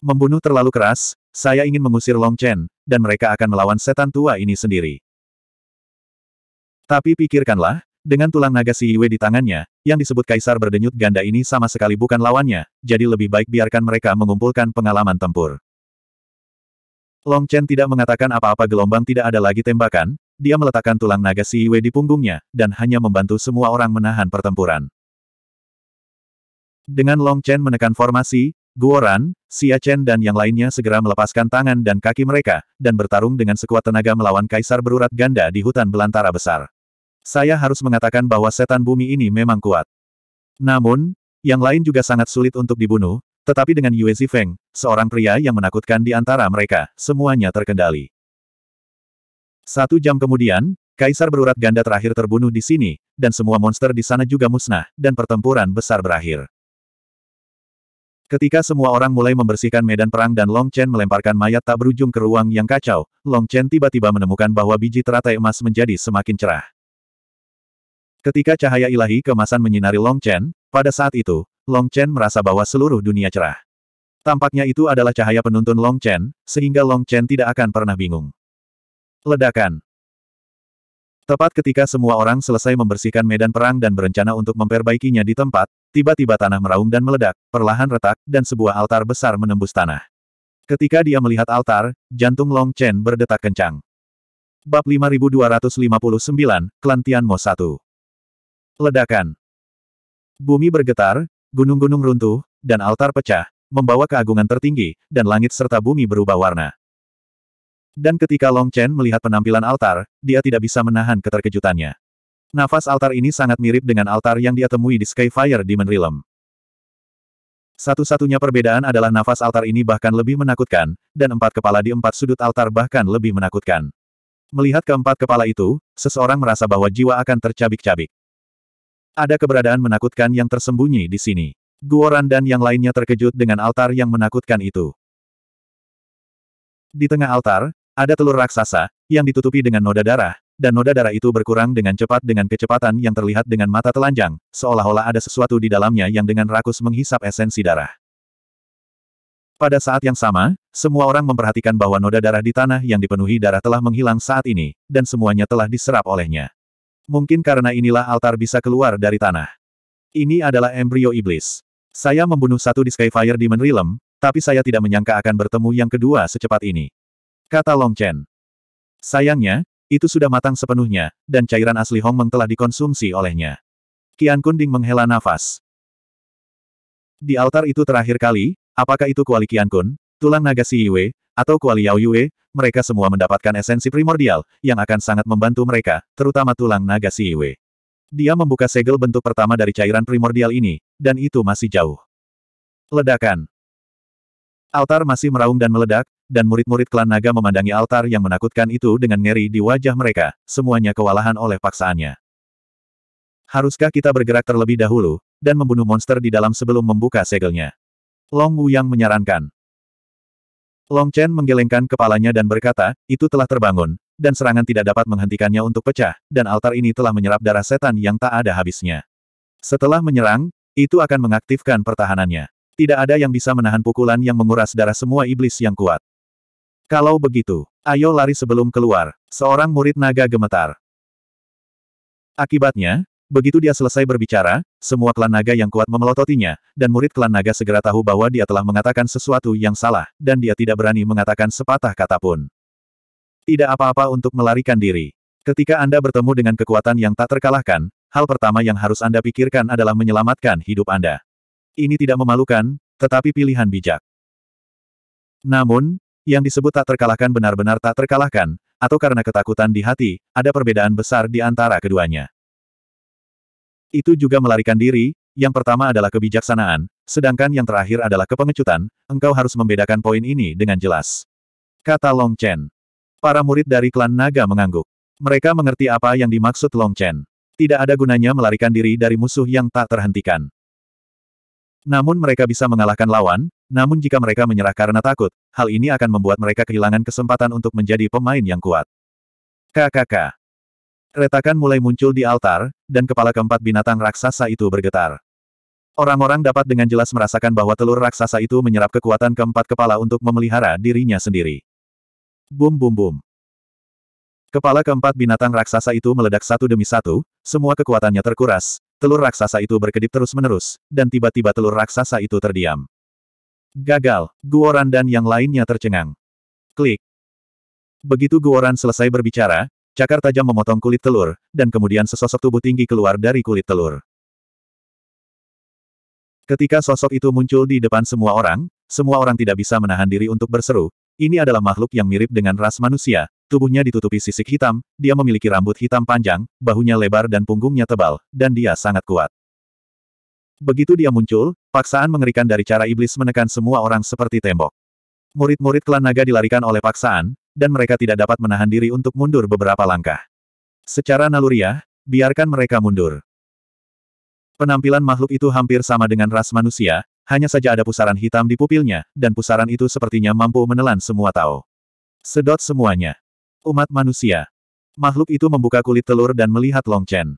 Membunuh terlalu keras, saya ingin mengusir Long Chen, dan mereka akan melawan setan tua ini sendiri. Tapi pikirkanlah, dengan tulang naga Si Yue di tangannya, yang disebut kaisar berdenyut ganda ini sama sekali bukan lawannya, jadi lebih baik biarkan mereka mengumpulkan pengalaman tempur. Long Chen tidak mengatakan apa-apa gelombang tidak ada lagi tembakan, dia meletakkan tulang naga Si Yue di punggungnya, dan hanya membantu semua orang menahan pertempuran. Dengan Long Chen menekan formasi, Guoran, Xia Chen dan yang lainnya segera melepaskan tangan dan kaki mereka, dan bertarung dengan sekuat tenaga melawan kaisar berurat ganda di hutan belantara besar. Saya harus mengatakan bahwa setan bumi ini memang kuat. Namun, yang lain juga sangat sulit untuk dibunuh, tetapi dengan Yue Zifeng, seorang pria yang menakutkan di antara mereka, semuanya terkendali. Satu jam kemudian, Kaisar berurat ganda terakhir terbunuh di sini, dan semua monster di sana juga musnah, dan pertempuran besar berakhir. Ketika semua orang mulai membersihkan medan perang dan Long Chen melemparkan mayat tak berujung ke ruang yang kacau, Long Chen tiba-tiba menemukan bahwa biji teratai emas menjadi semakin cerah. Ketika cahaya ilahi kemasan menyinari Long Chen, pada saat itu, Long Chen merasa bahwa seluruh dunia cerah. Tampaknya itu adalah cahaya penuntun Long Chen, sehingga Long Chen tidak akan pernah bingung. Ledakan. Tepat ketika semua orang selesai membersihkan medan perang dan berencana untuk memperbaikinya di tempat, tiba-tiba tanah meraung dan meledak, perlahan retak, dan sebuah altar besar menembus tanah. Ketika dia melihat altar, jantung Long Chen berdetak kencang. Bab 5259, Klan Tianmo 1 Ledakan Bumi bergetar, gunung-gunung runtuh, dan altar pecah, membawa keagungan tertinggi, dan langit serta bumi berubah warna. Dan ketika Long Chen melihat penampilan altar, dia tidak bisa menahan keterkejutannya. Nafas altar ini sangat mirip dengan altar yang dia temui di Skyfire Demon Realm. Satu-satunya perbedaan adalah nafas altar ini bahkan lebih menakutkan, dan empat kepala di empat sudut altar bahkan lebih menakutkan. Melihat keempat kepala itu, seseorang merasa bahwa jiwa akan tercabik-cabik. Ada keberadaan menakutkan yang tersembunyi di sini. Guoran dan yang lainnya terkejut dengan altar yang menakutkan itu. Di tengah altar, ada telur raksasa, yang ditutupi dengan noda darah, dan noda darah itu berkurang dengan cepat dengan kecepatan yang terlihat dengan mata telanjang, seolah-olah ada sesuatu di dalamnya yang dengan rakus menghisap esensi darah. Pada saat yang sama, semua orang memperhatikan bahwa noda darah di tanah yang dipenuhi darah telah menghilang saat ini, dan semuanya telah diserap olehnya. Mungkin karena inilah altar bisa keluar dari tanah. Ini adalah embrio iblis. Saya membunuh satu di Skyfire di Menrilem, tapi saya tidak menyangka akan bertemu yang kedua secepat ini kata Long Chen. Sayangnya, itu sudah matang sepenuhnya, dan cairan asli Hong Meng telah dikonsumsi olehnya. Qian Kunding menghela nafas. Di altar itu terakhir kali, apakah itu kuali Qian Kun, tulang naga Si Yue, atau kuali Yao Yue, mereka semua mendapatkan esensi primordial, yang akan sangat membantu mereka, terutama tulang naga Si Yue. Dia membuka segel bentuk pertama dari cairan primordial ini, dan itu masih jauh. Ledakan. Altar masih meraung dan meledak, dan murid-murid klan naga memandangi altar yang menakutkan itu dengan ngeri di wajah mereka, semuanya kewalahan oleh paksaannya. Haruskah kita bergerak terlebih dahulu, dan membunuh monster di dalam sebelum membuka segelnya? Long Wu yang menyarankan. Long Chen menggelengkan kepalanya dan berkata, itu telah terbangun, dan serangan tidak dapat menghentikannya untuk pecah, dan altar ini telah menyerap darah setan yang tak ada habisnya. Setelah menyerang, itu akan mengaktifkan pertahanannya. Tidak ada yang bisa menahan pukulan yang menguras darah semua iblis yang kuat. Kalau begitu, ayo lari sebelum keluar, seorang murid naga gemetar. Akibatnya, begitu dia selesai berbicara, semua klan naga yang kuat memelototinya, dan murid klan naga segera tahu bahwa dia telah mengatakan sesuatu yang salah, dan dia tidak berani mengatakan sepatah kata pun. Tidak apa-apa untuk melarikan diri. Ketika Anda bertemu dengan kekuatan yang tak terkalahkan, hal pertama yang harus Anda pikirkan adalah menyelamatkan hidup Anda. Ini tidak memalukan, tetapi pilihan bijak. Namun, yang disebut tak terkalahkan benar-benar tak terkalahkan, atau karena ketakutan di hati, ada perbedaan besar di antara keduanya. Itu juga melarikan diri, yang pertama adalah kebijaksanaan, sedangkan yang terakhir adalah kepengecutan, engkau harus membedakan poin ini dengan jelas. Kata Long Chen. Para murid dari klan naga mengangguk. Mereka mengerti apa yang dimaksud Long Chen. Tidak ada gunanya melarikan diri dari musuh yang tak terhentikan. Namun mereka bisa mengalahkan lawan, namun jika mereka menyerah karena takut, hal ini akan membuat mereka kehilangan kesempatan untuk menjadi pemain yang kuat. KKK. Retakan mulai muncul di altar, dan kepala keempat binatang raksasa itu bergetar. Orang-orang dapat dengan jelas merasakan bahwa telur raksasa itu menyerap kekuatan keempat kepala untuk memelihara dirinya sendiri. Bum bum bum. Kepala keempat binatang raksasa itu meledak satu demi satu, semua kekuatannya terkuras, telur raksasa itu berkedip terus-menerus, dan tiba-tiba telur raksasa itu terdiam. Gagal. Guoran dan yang lainnya tercengang. Klik. Begitu Guoran selesai berbicara, cakar tajam memotong kulit telur, dan kemudian sesosok tubuh tinggi keluar dari kulit telur. Ketika sosok itu muncul di depan semua orang, semua orang tidak bisa menahan diri untuk berseru, ini adalah makhluk yang mirip dengan ras manusia, tubuhnya ditutupi sisik hitam, dia memiliki rambut hitam panjang, bahunya lebar dan punggungnya tebal, dan dia sangat kuat. Begitu dia muncul, paksaan mengerikan dari cara iblis menekan semua orang seperti tembok. Murid-murid klan naga dilarikan oleh paksaan, dan mereka tidak dapat menahan diri untuk mundur beberapa langkah. Secara naluriah, biarkan mereka mundur. Penampilan makhluk itu hampir sama dengan ras manusia, hanya saja ada pusaran hitam di pupilnya, dan pusaran itu sepertinya mampu menelan semua tao. Sedot semuanya. Umat manusia. Makhluk itu membuka kulit telur dan melihat Long Chen.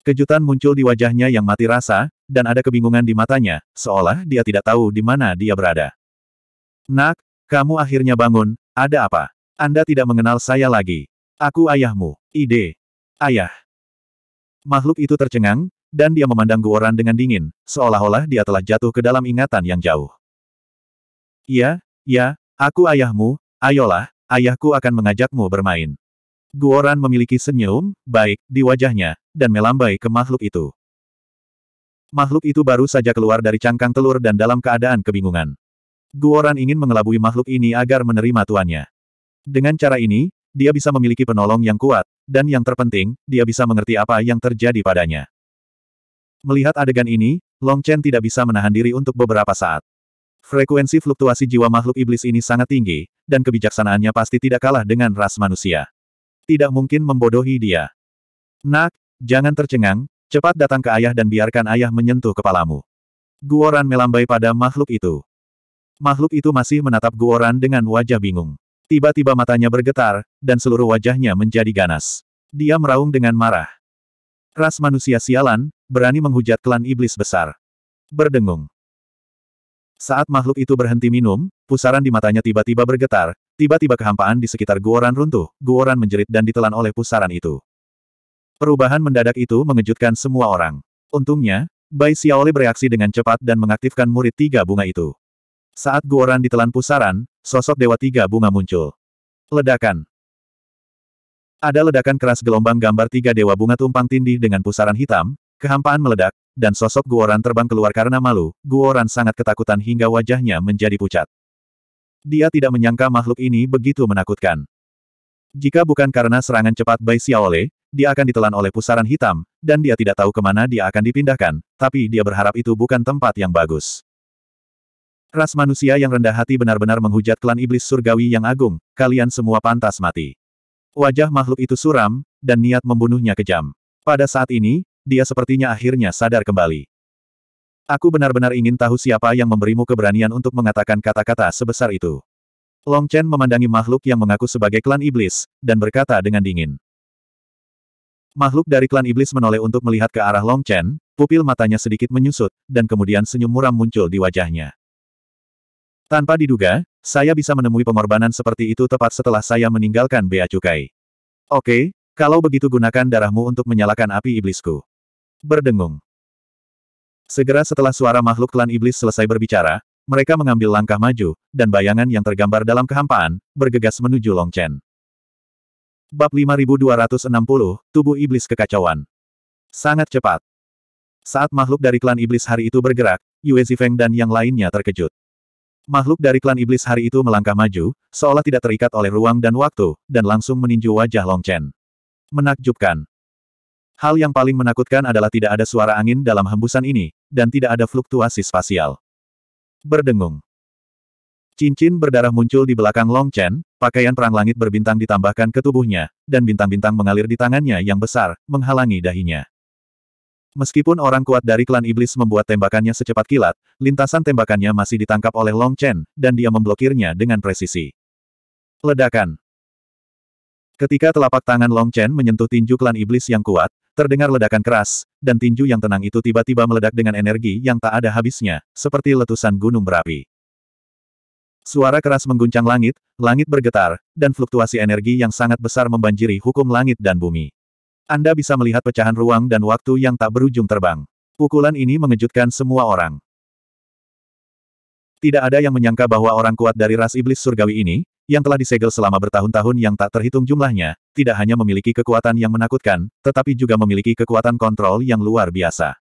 Kejutan muncul di wajahnya yang mati rasa, dan ada kebingungan di matanya, seolah dia tidak tahu di mana dia berada. Nak, kamu akhirnya bangun, ada apa? Anda tidak mengenal saya lagi. Aku ayahmu, ide. Ayah. Makhluk itu tercengang, dan dia memandang Guoran dengan dingin, seolah-olah dia telah jatuh ke dalam ingatan yang jauh. Ya, ya, aku ayahmu, ayolah, ayahku akan mengajakmu bermain. Guoran memiliki senyum, baik, di wajahnya, dan melambai ke makhluk itu. Makhluk itu baru saja keluar dari cangkang telur dan dalam keadaan kebingungan. Guoran ingin mengelabui makhluk ini agar menerima tuannya. Dengan cara ini, dia bisa memiliki penolong yang kuat, dan yang terpenting, dia bisa mengerti apa yang terjadi padanya. Melihat adegan ini, Long Chen tidak bisa menahan diri untuk beberapa saat. Frekuensi fluktuasi jiwa makhluk iblis ini sangat tinggi, dan kebijaksanaannya pasti tidak kalah dengan ras manusia. Tidak mungkin membodohi dia. Nak, Jangan tercengang, cepat datang ke ayah dan biarkan ayah menyentuh kepalamu. Guoran melambai pada makhluk itu. Makhluk itu masih menatap Guoran dengan wajah bingung. Tiba-tiba matanya bergetar, dan seluruh wajahnya menjadi ganas. Dia meraung dengan marah. Ras manusia sialan, berani menghujat klan iblis besar. Berdengung. Saat makhluk itu berhenti minum, pusaran di matanya tiba-tiba bergetar, tiba-tiba kehampaan di sekitar Guoran runtuh, Guoran menjerit dan ditelan oleh pusaran itu. Perubahan mendadak itu mengejutkan semua orang. Untungnya, Bai Xiaoli bereaksi dengan cepat dan mengaktifkan murid tiga bunga itu. Saat guoran ditelan pusaran, sosok dewa tiga bunga muncul. Ledakan. Ada ledakan keras gelombang gambar tiga dewa bunga tumpang tindih dengan pusaran hitam, kehampaan meledak, dan sosok guoran terbang keluar karena malu, guoran sangat ketakutan hingga wajahnya menjadi pucat. Dia tidak menyangka makhluk ini begitu menakutkan. Jika bukan karena serangan cepat Bai Xiaole, dia akan ditelan oleh pusaran hitam, dan dia tidak tahu kemana dia akan dipindahkan, tapi dia berharap itu bukan tempat yang bagus. Ras manusia yang rendah hati benar-benar menghujat klan iblis surgawi yang agung, kalian semua pantas mati. Wajah makhluk itu suram, dan niat membunuhnya kejam. Pada saat ini, dia sepertinya akhirnya sadar kembali. Aku benar-benar ingin tahu siapa yang memberimu keberanian untuk mengatakan kata-kata sebesar itu. Long Chen memandangi makhluk yang mengaku sebagai klan iblis, dan berkata dengan dingin. Makhluk dari klan iblis menoleh untuk melihat ke arah Long Chen, pupil matanya sedikit menyusut, dan kemudian senyum muram muncul di wajahnya. Tanpa diduga, saya bisa menemui pengorbanan seperti itu tepat setelah saya meninggalkan Bea Cukai. Oke, kalau begitu gunakan darahmu untuk menyalakan api iblisku. Berdengung. Segera setelah suara makhluk klan iblis selesai berbicara, mereka mengambil langkah maju, dan bayangan yang tergambar dalam kehampaan, bergegas menuju Long Chen. Bab 5260, Tubuh Iblis Kekacauan. Sangat cepat. Saat makhluk dari klan iblis hari itu bergerak, Yue Zifeng dan yang lainnya terkejut. Makhluk dari klan iblis hari itu melangkah maju, seolah tidak terikat oleh ruang dan waktu, dan langsung meninju wajah Long Chen. Menakjubkan. Hal yang paling menakutkan adalah tidak ada suara angin dalam hembusan ini, dan tidak ada fluktuasi spasial. Berdengung. Cincin berdarah muncul di belakang Long Chen, pakaian perang langit berbintang ditambahkan ke tubuhnya, dan bintang-bintang mengalir di tangannya yang besar, menghalangi dahinya. Meskipun orang kuat dari klan iblis membuat tembakannya secepat kilat, lintasan tembakannya masih ditangkap oleh Long Chen, dan dia memblokirnya dengan presisi. Ledakan Ketika telapak tangan Long Chen menyentuh tinju klan iblis yang kuat, terdengar ledakan keras, dan tinju yang tenang itu tiba-tiba meledak dengan energi yang tak ada habisnya, seperti letusan gunung berapi. Suara keras mengguncang langit, langit bergetar, dan fluktuasi energi yang sangat besar membanjiri hukum langit dan bumi. Anda bisa melihat pecahan ruang dan waktu yang tak berujung terbang. Pukulan ini mengejutkan semua orang. Tidak ada yang menyangka bahwa orang kuat dari ras iblis surgawi ini, yang telah disegel selama bertahun-tahun yang tak terhitung jumlahnya, tidak hanya memiliki kekuatan yang menakutkan, tetapi juga memiliki kekuatan kontrol yang luar biasa.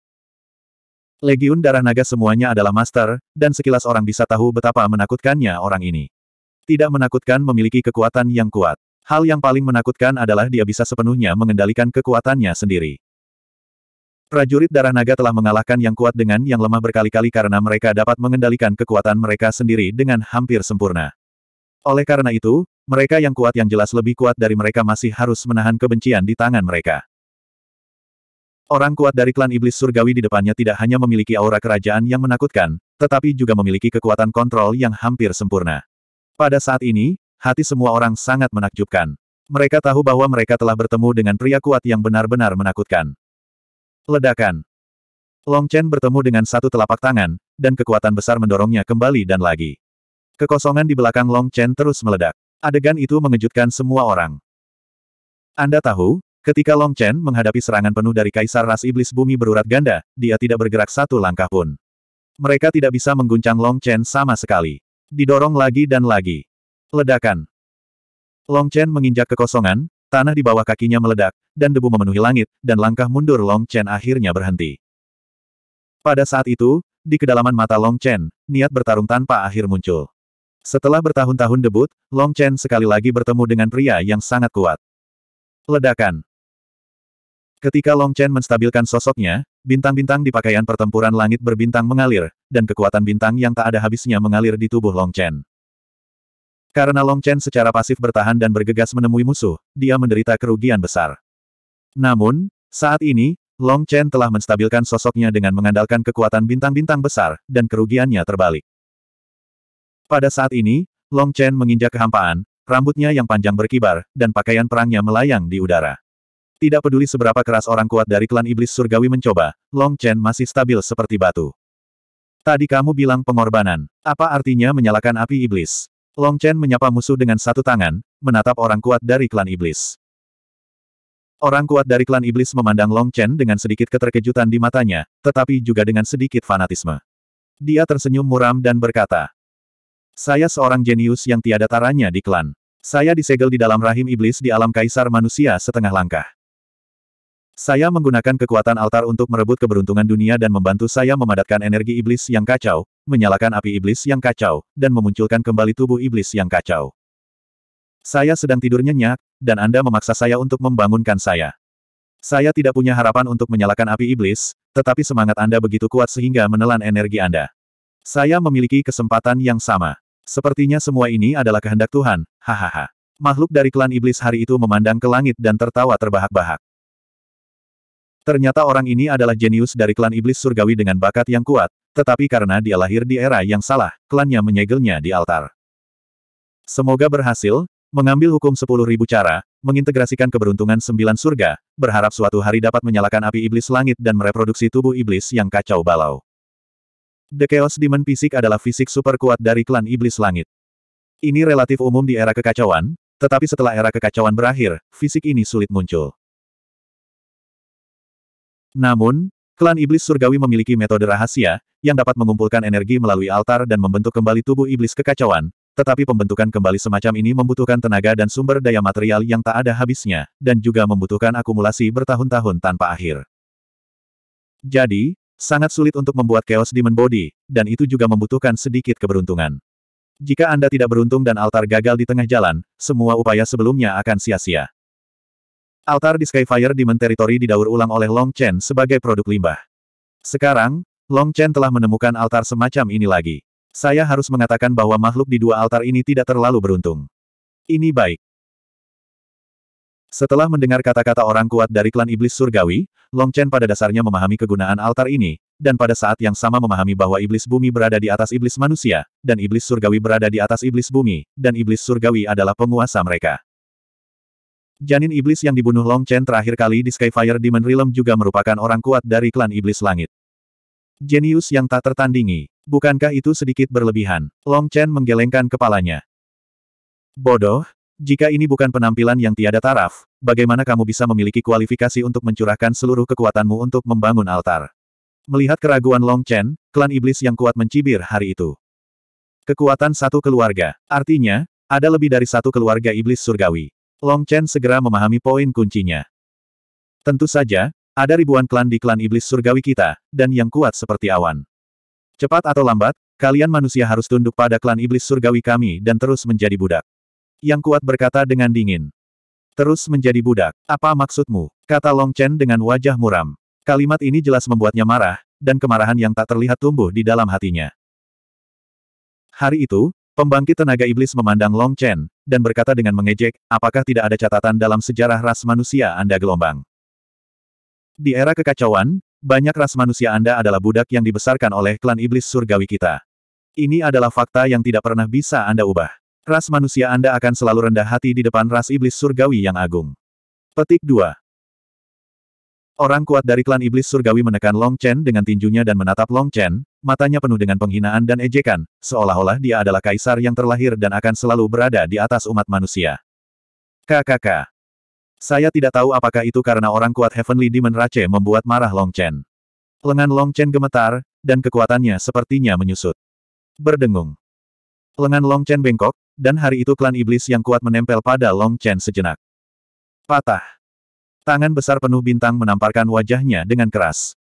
Legiun Darah Naga semuanya adalah master, dan sekilas orang bisa tahu betapa menakutkannya orang ini. Tidak menakutkan memiliki kekuatan yang kuat. Hal yang paling menakutkan adalah dia bisa sepenuhnya mengendalikan kekuatannya sendiri. Prajurit Darah Naga telah mengalahkan yang kuat dengan yang lemah berkali-kali karena mereka dapat mengendalikan kekuatan mereka sendiri dengan hampir sempurna. Oleh karena itu, mereka yang kuat yang jelas lebih kuat dari mereka masih harus menahan kebencian di tangan mereka. Orang kuat dari klan iblis surgawi di depannya tidak hanya memiliki aura kerajaan yang menakutkan, tetapi juga memiliki kekuatan kontrol yang hampir sempurna. Pada saat ini, hati semua orang sangat menakjubkan. Mereka tahu bahwa mereka telah bertemu dengan pria kuat yang benar-benar menakutkan. Ledakan. Long Chen bertemu dengan satu telapak tangan, dan kekuatan besar mendorongnya kembali dan lagi. Kekosongan di belakang Long Chen terus meledak. Adegan itu mengejutkan semua orang. Anda tahu, Ketika Long Chen menghadapi serangan penuh dari kaisar ras iblis bumi berurat ganda, dia tidak bergerak satu langkah pun. Mereka tidak bisa mengguncang Long Chen sama sekali. Didorong lagi dan lagi. Ledakan. Long Chen menginjak kekosongan, tanah di bawah kakinya meledak, dan debu memenuhi langit, dan langkah mundur Long Chen akhirnya berhenti. Pada saat itu, di kedalaman mata Long Chen, niat bertarung tanpa akhir muncul. Setelah bertahun-tahun debut, Long Chen sekali lagi bertemu dengan pria yang sangat kuat. Ledakan. Ketika Long Chen menstabilkan sosoknya, bintang-bintang di pakaian pertempuran langit berbintang mengalir, dan kekuatan bintang yang tak ada habisnya mengalir di tubuh Long Chen. Karena Long Chen secara pasif bertahan dan bergegas menemui musuh, dia menderita kerugian besar. Namun, saat ini, Long Chen telah menstabilkan sosoknya dengan mengandalkan kekuatan bintang-bintang besar, dan kerugiannya terbalik. Pada saat ini, Long Chen menginjak kehampaan, rambutnya yang panjang berkibar, dan pakaian perangnya melayang di udara. Tidak peduli seberapa keras orang kuat dari klan iblis surgawi mencoba, Long Chen masih stabil seperti batu. Tadi kamu bilang pengorbanan. Apa artinya menyalakan api iblis? Long Chen menyapa musuh dengan satu tangan, menatap orang kuat dari klan iblis. Orang kuat dari klan iblis memandang Long Chen dengan sedikit keterkejutan di matanya, tetapi juga dengan sedikit fanatisme. Dia tersenyum muram dan berkata, Saya seorang jenius yang tiada taranya di klan. Saya disegel di dalam rahim iblis di alam kaisar manusia setengah langkah. Saya menggunakan kekuatan altar untuk merebut keberuntungan dunia dan membantu saya memadatkan energi iblis yang kacau, menyalakan api iblis yang kacau, dan memunculkan kembali tubuh iblis yang kacau. Saya sedang tidur nyenyak, dan Anda memaksa saya untuk membangunkan saya. Saya tidak punya harapan untuk menyalakan api iblis, tetapi semangat Anda begitu kuat sehingga menelan energi Anda. Saya memiliki kesempatan yang sama. Sepertinya semua ini adalah kehendak Tuhan, hahaha. Makhluk dari klan iblis hari itu memandang ke langit dan tertawa terbahak-bahak. Ternyata orang ini adalah jenius dari klan iblis surgawi dengan bakat yang kuat, tetapi karena dia lahir di era yang salah, klannya menyegelnya di altar. Semoga berhasil, mengambil hukum 10.000 cara, mengintegrasikan keberuntungan sembilan surga, berharap suatu hari dapat menyalakan api iblis langit dan mereproduksi tubuh iblis yang kacau balau. The Chaos Demon Fisik adalah fisik super kuat dari klan Iblis Langit. Ini relatif umum di era kekacauan, tetapi setelah era kekacauan berakhir, fisik ini sulit muncul. Namun, klan iblis surgawi memiliki metode rahasia, yang dapat mengumpulkan energi melalui altar dan membentuk kembali tubuh iblis kekacauan, tetapi pembentukan kembali semacam ini membutuhkan tenaga dan sumber daya material yang tak ada habisnya, dan juga membutuhkan akumulasi bertahun-tahun tanpa akhir. Jadi, sangat sulit untuk membuat chaos demon body, dan itu juga membutuhkan sedikit keberuntungan. Jika Anda tidak beruntung dan altar gagal di tengah jalan, semua upaya sebelumnya akan sia-sia. Altar di Skyfire Demon Territory didaur ulang oleh Long Chen sebagai produk limbah. Sekarang, Long Chen telah menemukan altar semacam ini lagi. Saya harus mengatakan bahwa makhluk di dua altar ini tidak terlalu beruntung. Ini baik. Setelah mendengar kata-kata orang kuat dari klan iblis surgawi, Long Chen pada dasarnya memahami kegunaan altar ini, dan pada saat yang sama memahami bahwa iblis bumi berada di atas iblis manusia, dan iblis surgawi berada di atas iblis bumi, dan iblis surgawi adalah penguasa mereka. Janin iblis yang dibunuh Long Chen terakhir kali di Skyfire Demon Realm juga merupakan orang kuat dari klan iblis langit. Jenius yang tak tertandingi. Bukankah itu sedikit berlebihan? Long Chen menggelengkan kepalanya. Bodoh, jika ini bukan penampilan yang tiada taraf, bagaimana kamu bisa memiliki kualifikasi untuk mencurahkan seluruh kekuatanmu untuk membangun altar? Melihat keraguan Long Chen, klan iblis yang kuat mencibir hari itu. Kekuatan satu keluarga, artinya, ada lebih dari satu keluarga iblis surgawi. Long Chen segera memahami poin kuncinya. Tentu saja, ada ribuan klan di klan iblis surgawi kita, dan yang kuat seperti awan. Cepat atau lambat, kalian manusia harus tunduk pada klan iblis surgawi kami dan terus menjadi budak. Yang kuat berkata dengan dingin. Terus menjadi budak, apa maksudmu? Kata Long Chen dengan wajah muram. Kalimat ini jelas membuatnya marah, dan kemarahan yang tak terlihat tumbuh di dalam hatinya. Hari itu, pembangkit tenaga iblis memandang Long Chen, dan berkata dengan mengejek, apakah tidak ada catatan dalam sejarah ras manusia Anda gelombang? Di era kekacauan, banyak ras manusia Anda adalah budak yang dibesarkan oleh klan iblis surgawi kita. Ini adalah fakta yang tidak pernah bisa Anda ubah. Ras manusia Anda akan selalu rendah hati di depan ras iblis surgawi yang agung. Petik 2. Orang kuat dari klan iblis surgawi menekan Long Chen dengan tinjunya dan menatap Long Chen, matanya penuh dengan penghinaan dan ejekan, seolah-olah dia adalah kaisar yang terlahir dan akan selalu berada di atas umat manusia. KKK. Saya tidak tahu apakah itu karena orang kuat Heavenly Demon Rache membuat marah Long Chen. Lengan Long Chen gemetar, dan kekuatannya sepertinya menyusut. Berdengung. Lengan Long Chen bengkok, dan hari itu klan iblis yang kuat menempel pada Long Chen sejenak. Patah. Tangan besar penuh bintang menamparkan wajahnya dengan keras.